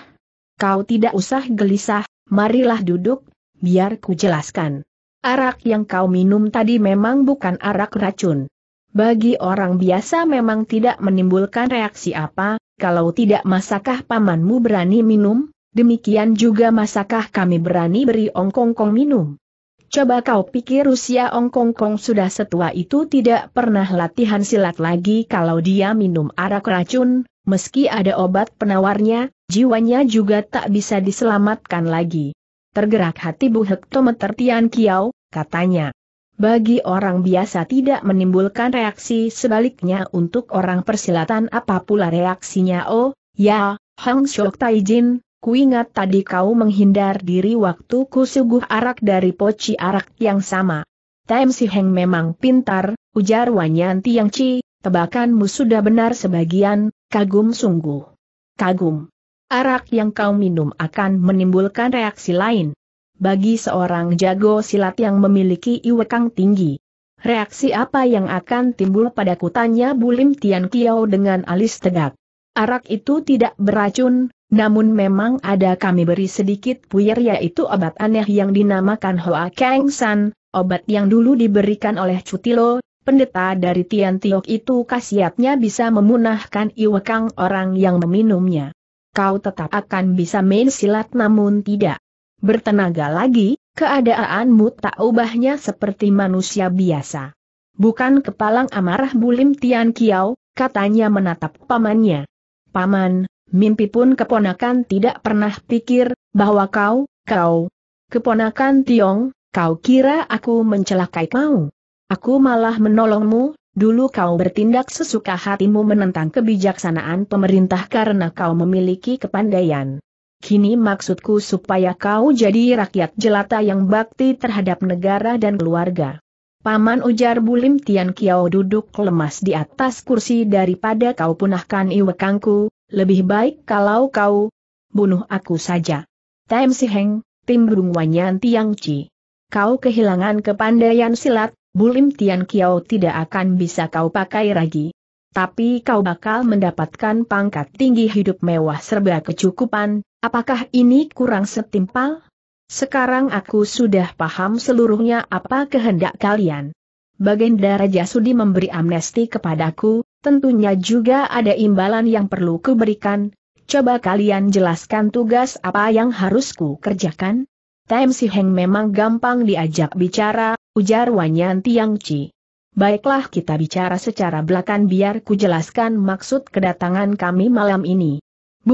Kau tidak usah gelisah, marilah duduk, biar ku jelaskan. Arak yang kau minum tadi memang bukan arak racun. Bagi orang biasa memang tidak menimbulkan reaksi apa, kalau tidak masakah pamanmu berani minum, demikian juga masakah kami berani beri ongkong-kong minum. Coba kau pikir usia ongkong-kong sudah setua itu tidak pernah latihan silat lagi kalau dia minum arak racun, meski ada obat penawarnya, jiwanya juga tak bisa diselamatkan lagi. Tergerak hati Bu Hektometer Tian Kiao, katanya. Bagi orang biasa tidak menimbulkan reaksi sebaliknya untuk orang persilatan apa pula reaksinya oh, ya, Hang Shok Taijin, ku ingat tadi kau menghindar diri waktu ku suguh arak dari poci arak yang sama. Tam Si Heng memang pintar, ujar Wanyan Yang Chi, tebakanmu sudah benar sebagian, kagum sungguh. Kagum. Arak yang kau minum akan menimbulkan reaksi lain bagi seorang jago silat yang memiliki iwekang tinggi. Reaksi apa yang akan timbul pada kutanya Bulim Tian Kiao dengan alis tegak. Arak itu tidak beracun, namun memang ada kami beri sedikit puyer yaitu obat aneh yang dinamakan Hoa Kang San, obat yang dulu diberikan oleh Cutilo, pendeta dari Tian Tiok itu khasiatnya bisa memunahkan iwekang orang yang meminumnya. Kau tetap akan bisa main silat namun tidak Bertenaga lagi, keadaanmu tak ubahnya seperti manusia biasa. Bukan kepalang amarah bulim Tian Kiao, katanya menatap pamannya. Paman, mimpi pun keponakan tidak pernah pikir, bahwa kau, kau, keponakan Tiong, kau kira aku mencelakai kau. Aku malah menolongmu, dulu kau bertindak sesuka hatimu menentang kebijaksanaan pemerintah karena kau memiliki kepandaian kini maksudku supaya kau jadi rakyat jelata yang bakti terhadap negara dan keluarga. Paman ujar Bulim Tian Kiao duduk lemas di atas kursi daripada kau punahkan iwekangku, lebih baik kalau kau bunuh aku saja. Tem Si Heng, burung Wanyan Tiang Chi. Kau kehilangan kepandaian silat, Bulim Tian Kiao tidak akan bisa kau pakai lagi. Tapi kau bakal mendapatkan pangkat tinggi hidup mewah serba kecukupan, Apakah ini kurang setimpal? Sekarang aku sudah paham seluruhnya apa kehendak kalian. Baginda Raja Sudi memberi amnesti kepadaku, tentunya juga ada imbalan yang perlu kuberikan. Coba kalian jelaskan tugas apa yang harus ku kerjakan? Time Si Heng memang gampang diajak bicara, ujar Wanyan Tiang Chi. Baiklah kita bicara secara belakang biar ku jelaskan maksud kedatangan kami malam ini.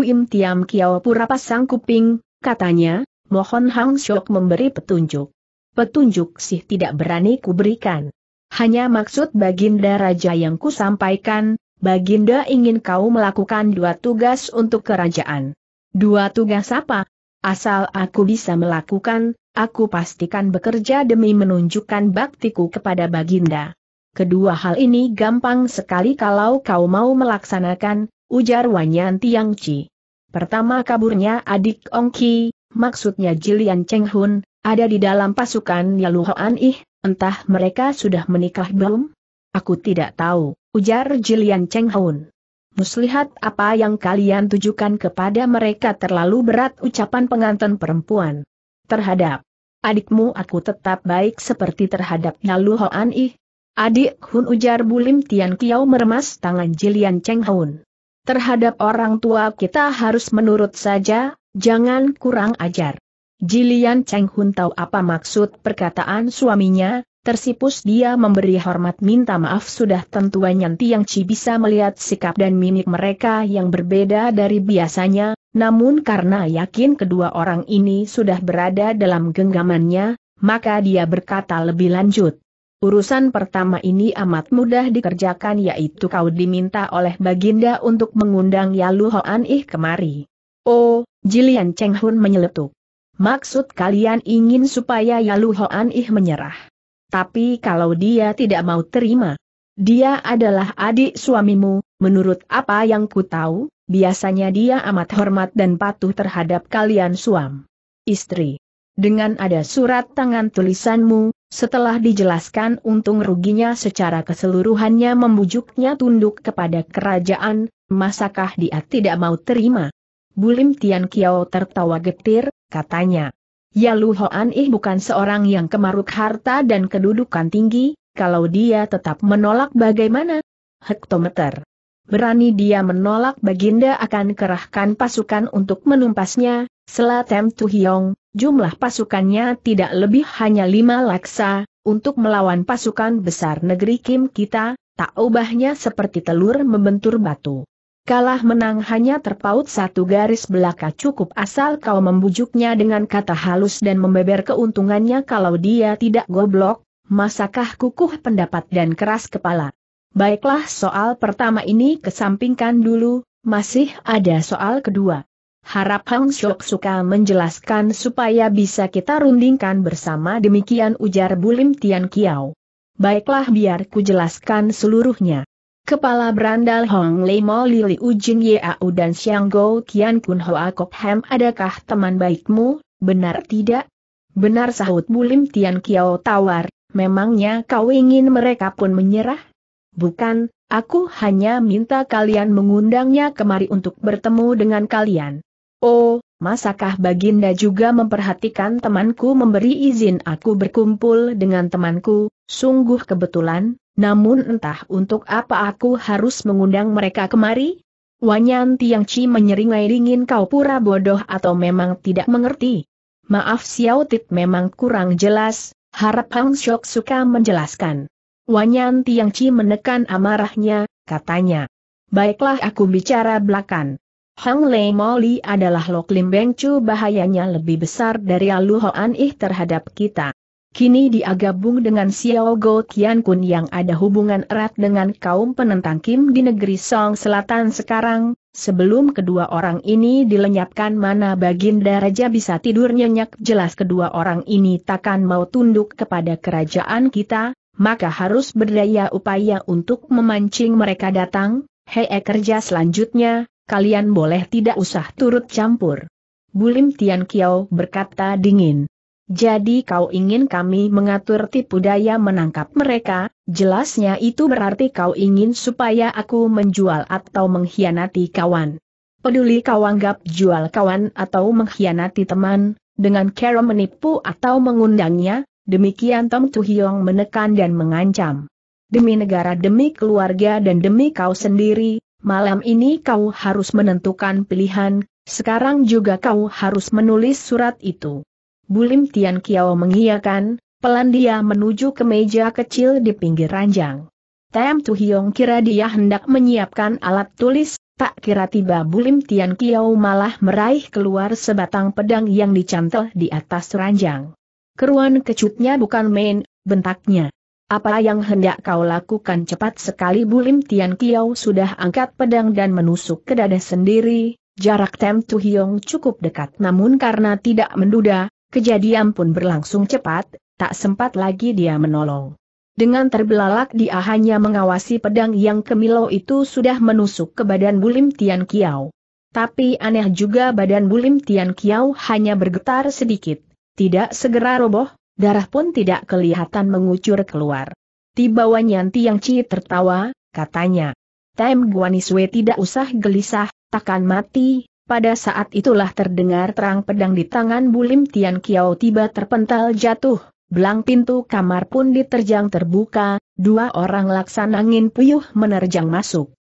Im Tiam Kiao pura pasang kuping, katanya, mohon Hang Syok memberi petunjuk. Petunjuk sih tidak berani kuberikan. Hanya maksud Baginda Raja yang kusampaikan, Baginda ingin kau melakukan dua tugas untuk kerajaan. Dua tugas apa? Asal aku bisa melakukan, aku pastikan bekerja demi menunjukkan baktiku kepada Baginda. Kedua hal ini gampang sekali kalau kau mau melaksanakan, ujar Wanyan Tiang Ci. Pertama kaburnya adik Ong Ki, maksudnya Jilian Cheng Hun, ada di dalam pasukan Yalu Hoan Ih, entah mereka sudah menikah belum? Aku tidak tahu, ujar Jilian Cheng Hun. Muslihat apa yang kalian tujukan kepada mereka terlalu berat ucapan pengantin perempuan. Terhadap adikmu aku tetap baik seperti terhadap Yalu Hoan Ih. Adik Hun ujar Bulim Tian Kiao meremas tangan Jilian Cheng Hun. Terhadap orang tua kita harus menurut saja, jangan kurang ajar. Jilian Cheng Hun tahu apa maksud perkataan suaminya, tersipus dia memberi hormat minta maaf sudah tentu Nyanti yang Ci bisa melihat sikap dan mimik mereka yang berbeda dari biasanya, namun karena yakin kedua orang ini sudah berada dalam genggamannya, maka dia berkata lebih lanjut. Urusan pertama ini amat mudah dikerjakan yaitu kau diminta oleh Baginda untuk mengundang Yalu Hoan Ih kemari. Oh, Jilian Cheng Hun menyeletuk. Maksud kalian ingin supaya Yalu Hoan Ih menyerah. Tapi kalau dia tidak mau terima, dia adalah adik suamimu, menurut apa yang ku tahu, biasanya dia amat hormat dan patuh terhadap kalian suam. Istri. Dengan ada surat tangan tulisanmu, setelah dijelaskan untung ruginya secara keseluruhannya membujuknya tunduk kepada kerajaan, masakah dia tidak mau terima? Bulim Tian Kiao tertawa getir, katanya. Ya Lu Hoan Ih bukan seorang yang kemaruk harta dan kedudukan tinggi, kalau dia tetap menolak bagaimana? Hektometer. Berani dia menolak Baginda akan kerahkan pasukan untuk menumpasnya, Selatem Hiong, jumlah pasukannya tidak lebih hanya lima laksa, untuk melawan pasukan besar negeri Kim kita, tak ubahnya seperti telur membentur batu. Kalah menang hanya terpaut satu garis belaka cukup asal kau membujuknya dengan kata halus dan membeber keuntungannya kalau dia tidak goblok, masakah kukuh pendapat dan keras kepala. Baiklah soal pertama ini kesampingkan dulu, masih ada soal kedua. Harap Hang Shok suka menjelaskan supaya bisa kita rundingkan bersama demikian ujar Bulim Tian Kiao. Baiklah biar ku jelaskan seluruhnya. Kepala berandal Hong Lei Mo Lili Ujin Yau dan Xiang Go Kian Kun Hoa Kok Ham adakah teman baikmu, benar tidak? Benar sahut Bulim Tian Kiao tawar, memangnya kau ingin mereka pun menyerah? Bukan, aku hanya minta kalian mengundangnya kemari untuk bertemu dengan kalian. Oh, masakah Baginda juga memperhatikan temanku memberi izin aku berkumpul dengan temanku, sungguh kebetulan, namun entah untuk apa aku harus mengundang mereka kemari? Wanyan Chi menyeringai dingin kau pura bodoh atau memang tidak mengerti. Maaf Xiao Tit memang kurang jelas, harap Hang Shok suka menjelaskan. Wanyan Chi menekan amarahnya, katanya. Baiklah aku bicara belakang. Hang Lei Moli adalah Lok Lim Beng Chu bahayanya lebih besar dari Alu Hoan Ih terhadap kita. Kini dia gabung dengan Xiao Go Qian Kun yang ada hubungan erat dengan kaum penentang Kim di negeri Song Selatan sekarang, sebelum kedua orang ini dilenyapkan mana Baginda Raja bisa tidur nyenyak jelas kedua orang ini takkan mau tunduk kepada kerajaan kita, maka harus berdaya upaya untuk memancing mereka datang. Hei kerja selanjutnya, kalian boleh tidak usah turut campur. Bulim Tian Kiao berkata dingin. Jadi kau ingin kami mengatur tipu daya menangkap mereka, jelasnya itu berarti kau ingin supaya aku menjual atau mengkhianati kawan. Peduli kau anggap jual kawan atau mengkhianati teman, dengan cara menipu atau mengundangnya, demikian Tom Tuhiong menekan dan mengancam. Demi negara demi keluarga dan demi kau sendiri, Malam ini kau harus menentukan pilihan, sekarang juga kau harus menulis surat itu. Bulim Tian Kiao mengiyakan, pelan dia menuju ke meja kecil di pinggir ranjang. Tem Tu Hiong kira dia hendak menyiapkan alat tulis, tak kira tiba Bulim Tian Kiao malah meraih keluar sebatang pedang yang dicantel di atas ranjang. Keruan kecutnya bukan main, bentaknya. Apa yang hendak kau lakukan cepat sekali Bulim Tian Kiao sudah angkat pedang dan menusuk ke dada sendiri, jarak Tem Tu Hiong cukup dekat namun karena tidak menduda, kejadian pun berlangsung cepat, tak sempat lagi dia menolong. Dengan terbelalak dia hanya mengawasi pedang yang kemilau itu sudah menusuk ke badan Bulim Tian Kiao. Tapi aneh juga badan Bulim Tian Kiao hanya bergetar sedikit, tidak segera roboh, darah pun tidak kelihatan mengucur keluar. Tiba Wanyanti yang Chi tertawa, katanya. Tem Guaniswe tidak usah gelisah, takkan mati, pada saat itulah terdengar terang pedang di tangan Bulim Tian Kiao tiba terpental jatuh, belang pintu kamar pun diterjang terbuka, dua orang laksana angin puyuh menerjang masuk.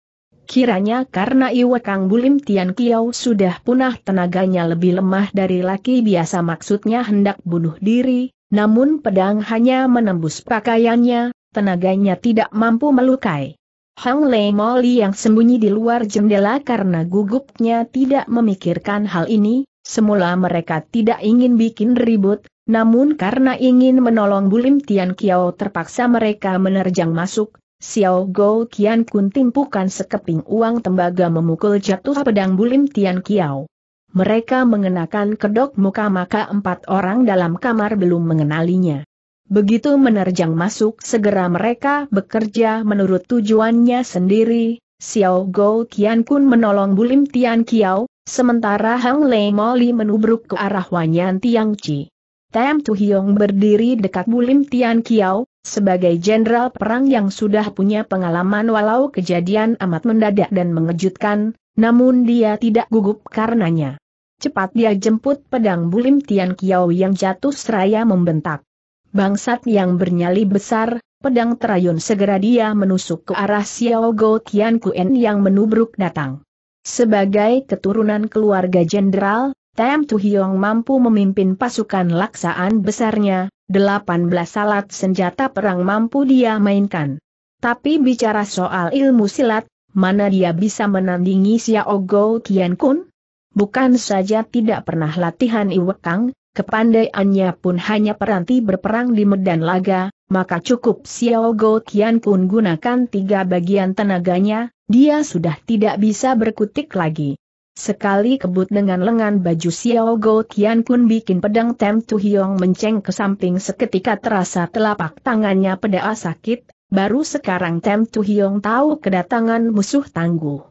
Kiranya karena Iwekang Bulim Tian Kiao sudah punah tenaganya lebih lemah dari laki biasa maksudnya hendak bunuh diri, namun pedang hanya menembus pakaiannya, tenaganya tidak mampu melukai. Hang Lei Moli yang sembunyi di luar jendela karena gugupnya tidak memikirkan hal ini, semula mereka tidak ingin bikin ribut, namun karena ingin menolong Bulim Tian Kiao terpaksa mereka menerjang masuk, Xiao Go Kian Kun timpukan sekeping uang tembaga memukul jatuh pedang Bulim Tian Kiao mereka mengenakan kedok muka maka empat orang dalam kamar belum mengenalinya. Begitu menerjang masuk segera mereka bekerja menurut tujuannya sendiri, Xiao Go Qian Kun menolong Bulim Tian Kiao, sementara Hang Lei Moli menubruk ke arah Wanyan Tiang Chi. Tam Tu Hiong berdiri dekat Bulim Tian Kiao, sebagai jenderal perang yang sudah punya pengalaman walau kejadian amat mendadak dan mengejutkan, namun dia tidak gugup karenanya. Cepat dia jemput pedang bulim Tian Kiao yang jatuh seraya membentak. Bangsat yang bernyali besar, pedang terayun segera dia menusuk ke arah Xiao Go Tian Kuen yang menubruk datang. Sebagai keturunan keluarga jenderal, Tam Tu Hiong mampu memimpin pasukan laksaan besarnya, 18 alat senjata perang mampu dia mainkan. Tapi bicara soal ilmu silat, mana dia bisa menandingi Xiao Go Tian Kun? Bukan saja tidak pernah latihan kang, kepandaiannya pun hanya peranti berperang di medan laga, maka cukup Xiao Go Tian Kun gunakan tiga bagian tenaganya, dia sudah tidak bisa berkutik lagi. Sekali kebut dengan lengan baju Xiao Go Tian Kun bikin pedang Tem Tu Hiong menceng ke samping seketika terasa telapak tangannya pedaa sakit, Baru sekarang Tem Tu tahu kedatangan musuh tangguh.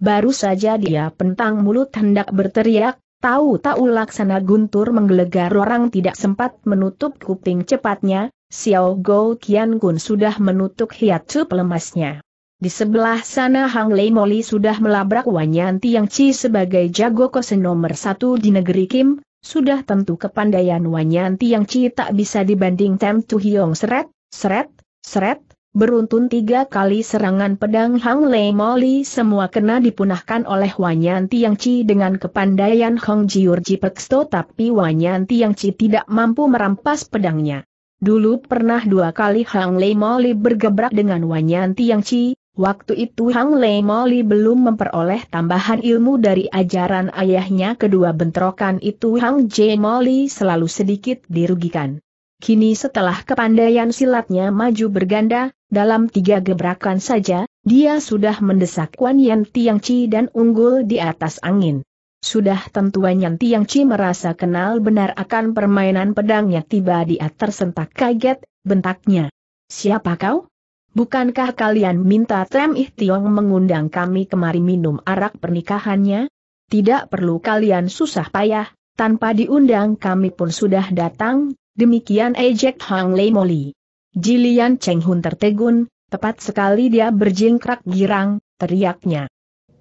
Baru saja dia pentang mulut hendak berteriak, tahu-tahu laksana guntur menggelegar orang tidak sempat menutup kuping cepatnya, Xiao Go Kian Kun sudah menutup hiatu pelemasnya. Di sebelah sana Hang Lei Moli sudah melabrak Wanyan Tiang Chi sebagai jago kose nomor satu di negeri Kim, sudah tentu kepandaian Wanyan Tiang Chi tak bisa dibanding Tem Tu seret, seret, seret, Beruntun tiga kali serangan pedang Hang Lei Moli semua kena dipunahkan oleh Wanyan Chi dengan kepandaian Hong Jiur Peksto tapi Wanyan Chi tidak mampu merampas pedangnya. Dulu pernah dua kali Hang Lei Moli bergebrak dengan Wanyan Chi, Waktu itu Hang Lei Moli belum memperoleh tambahan ilmu dari ajaran ayahnya kedua bentrokan itu Hang Jie Moli selalu sedikit dirugikan. Kini setelah kepandaian silatnya maju berganda, dalam tiga gebrakan saja, dia sudah mendesak Wan Yan Tiangci dan unggul di atas angin. Sudah tentu Wan Yan Tiangci merasa kenal benar akan permainan pedangnya tiba atas tersentak kaget, bentaknya. Siapa kau? Bukankah kalian minta Tem Ih Tiong mengundang kami kemari minum arak pernikahannya? Tidak perlu kalian susah payah, tanpa diundang kami pun sudah datang, Demikian ejek Hang Lei Moli. Jilian Cheng Hun tertegun, tepat sekali dia berjingkrak girang, teriaknya.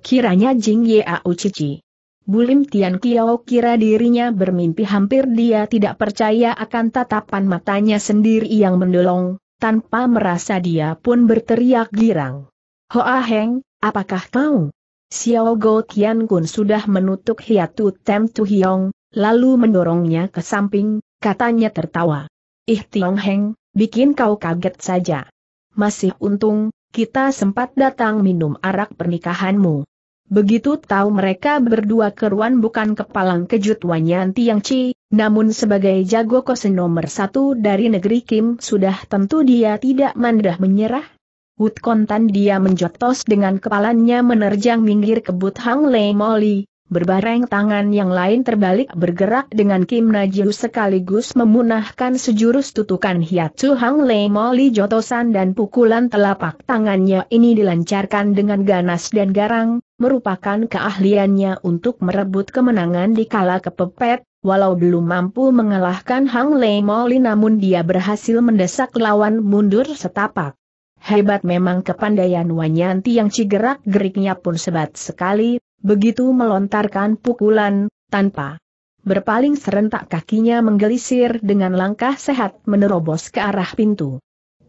Kiranya Jing Yau Cici. Bulim Tian Kiao kira dirinya bermimpi hampir dia tidak percaya akan tatapan matanya sendiri yang mendolong, tanpa merasa dia pun berteriak girang. Hoa Heng, apakah kau? Xiao Go Tian Kun sudah menutup hiatu Tem Tu Hiong, lalu mendorongnya ke samping, Katanya tertawa. Ih Tiong Heng, bikin kau kaget saja. Masih untung, kita sempat datang minum arak pernikahanmu. Begitu tahu mereka berdua keruan bukan kepalang kejut Wanyan Tiang Chi, namun sebagai jago kose nomor satu dari negeri Kim sudah tentu dia tidak mandah menyerah. Wut kontan dia menjotos dengan kepalanya menerjang minggir kebut Hang Lei Moli, berbareng tangan yang lain terbalik bergerak dengan Kim Najiu sekaligus memunahkan sejurus tutukan Hiatsu Hang Lei Moli jotosan dan pukulan telapak tangannya ini dilancarkan dengan ganas dan garang, merupakan keahliannya untuk merebut kemenangan di kala kepepet, Walau belum mampu mengalahkan Hang Lei Moli namun dia berhasil mendesak lawan mundur setapak. Hebat memang kepandaian Wanyanti yang cigerak geriknya pun sebat sekali, Begitu melontarkan pukulan, tanpa berpaling serentak kakinya menggelisir dengan langkah sehat menerobos ke arah pintu.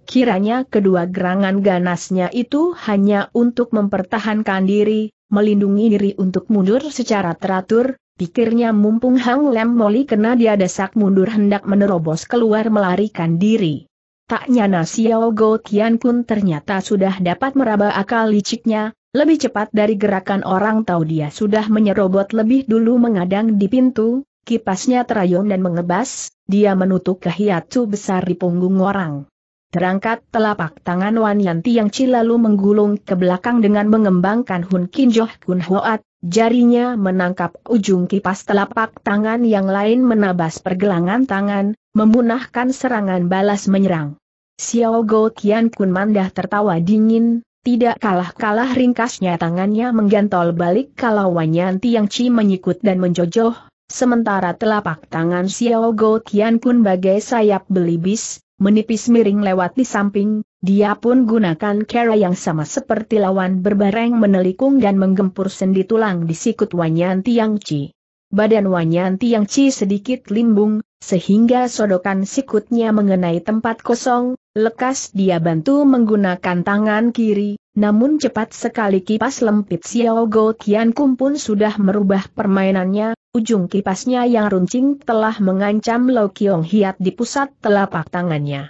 Kiranya kedua gerangan ganasnya itu hanya untuk mempertahankan diri, melindungi diri untuk mundur secara teratur, pikirnya mumpung Hang Lem Moli kena dia desak mundur hendak menerobos keluar melarikan diri. Taknya Nasio Go Tian Kun ternyata sudah dapat meraba akal liciknya, lebih cepat dari gerakan orang tahu dia sudah menyerobot lebih dulu mengadang di pintu, kipasnya terayun dan mengebas, dia menutup kehiatu besar di punggung orang. Terangkat telapak tangan Wan Yanti yang cilalu menggulung ke belakang dengan mengembangkan Hun Kinjoh Kun Hoat, jarinya menangkap ujung kipas telapak tangan yang lain menabas pergelangan tangan, memunahkan serangan balas menyerang. Xiao Go Tian Kun Mandah tertawa dingin, tidak kalah-kalah ringkasnya tangannya menggantol balik kalau Wanyan Tiang Chi menyikut dan menjojoh, sementara telapak tangan Xiao Go Tian Kun bagai sayap belibis, menipis miring lewat di samping, dia pun gunakan cara yang sama seperti lawan berbareng menelikung dan menggempur sendi tulang di sikut Wanyan Tiang Chi. Badan Wanyan Tiang Chi sedikit limbung, sehingga sodokan sikutnya mengenai tempat kosong, lekas dia bantu menggunakan tangan kiri, namun cepat sekali kipas lempit Xiao Go Kian Kum pun sudah merubah permainannya, ujung kipasnya yang runcing telah mengancam Lo Kiong Hiat di pusat telapak tangannya.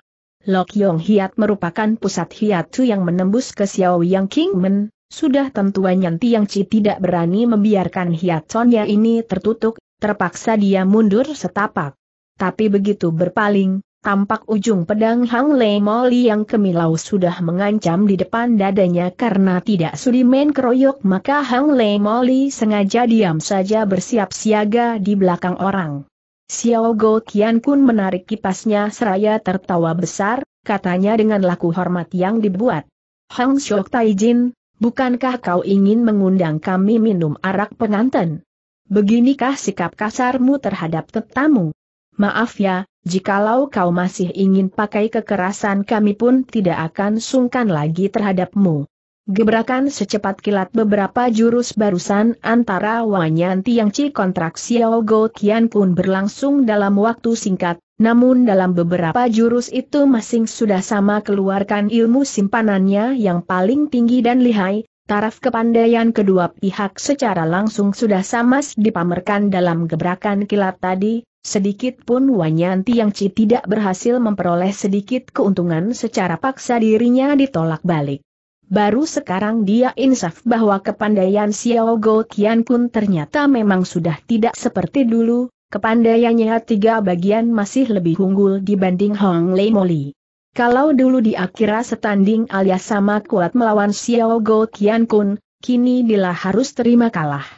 Lo Kiong Hiat merupakan pusat hiatu yang menembus ke Xiao Yang Men. sudah tentuannya Tiang Yang Ci tidak berani membiarkan hiat sonya ini tertutup, terpaksa dia mundur setapak tapi begitu berpaling, tampak ujung pedang Hang Le Moli yang kemilau sudah mengancam di depan dadanya karena tidak sudi main keroyok maka Hang Le Moli sengaja diam saja bersiap siaga di belakang orang. Xiao Go Kian Kun menarik kipasnya seraya tertawa besar, katanya dengan laku hormat yang dibuat. Hang Shok Taijin, bukankah kau ingin mengundang kami minum arak penganten? Beginikah sikap kasarmu terhadap tetamu? Maaf ya, jikalau kau masih ingin pakai kekerasan kami pun tidak akan sungkan lagi terhadapmu. Gebrakan secepat kilat beberapa jurus barusan antara Wanyan Chi kontrak Xiao Go Qian Kun berlangsung dalam waktu singkat, namun dalam beberapa jurus itu masing sudah sama keluarkan ilmu simpanannya yang paling tinggi dan lihai, taraf kepandaian kedua pihak secara langsung sudah sama dipamerkan dalam gebrakan kilat tadi, Sedikit pun Wanyanti yang Ci tidak berhasil memperoleh sedikit keuntungan secara paksa dirinya ditolak balik. Baru sekarang dia insaf bahwa kepandaian Xiao Go Qian pun ternyata memang sudah tidak seperti dulu, kepandaiannya tiga bagian masih lebih unggul dibanding Hong Lei Moli. Kalau dulu di kira setanding alias sama kuat melawan Xiao Go Qian Kun, kini dia harus terima kalah.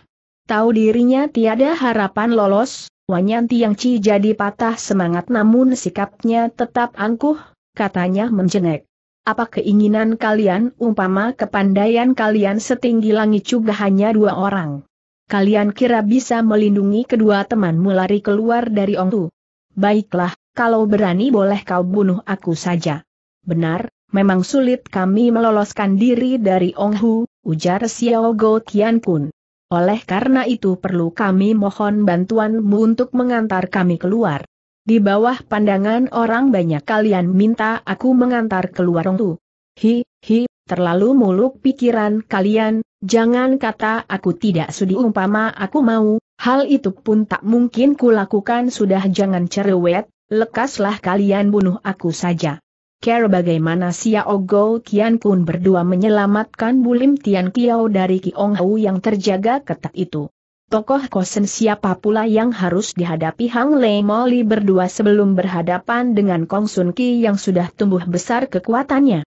Tahu dirinya tiada harapan lolos, Wanyan Tiang Ci jadi patah semangat namun sikapnya tetap angkuh, katanya menjenguk. Apa keinginan kalian umpama kepandaian kalian setinggi langit juga hanya dua orang? Kalian kira bisa melindungi kedua temanmu lari keluar dari Ong Tu? Baiklah, kalau berani boleh kau bunuh aku saja. Benar, memang sulit kami meloloskan diri dari Ong Hu, ujar Xiao Go Tian Kun. Oleh karena itu perlu kami mohon bantuanmu untuk mengantar kami keluar. Di bawah pandangan orang banyak kalian minta aku mengantar keluar tu. Hi, hi, terlalu muluk pikiran kalian, jangan kata aku tidak sudi umpama aku mau, hal itu pun tak mungkin kulakukan sudah jangan cerewet, lekaslah kalian bunuh aku saja. Care bagaimana Xiao Go Kian Kun berdua menyelamatkan Bulim Tian Kiao dari Kiong Hau yang terjaga ketat itu. Tokoh kosen siapa pula yang harus dihadapi Hang Lei Moli berdua sebelum berhadapan dengan Kong Sun Ki yang sudah tumbuh besar kekuatannya.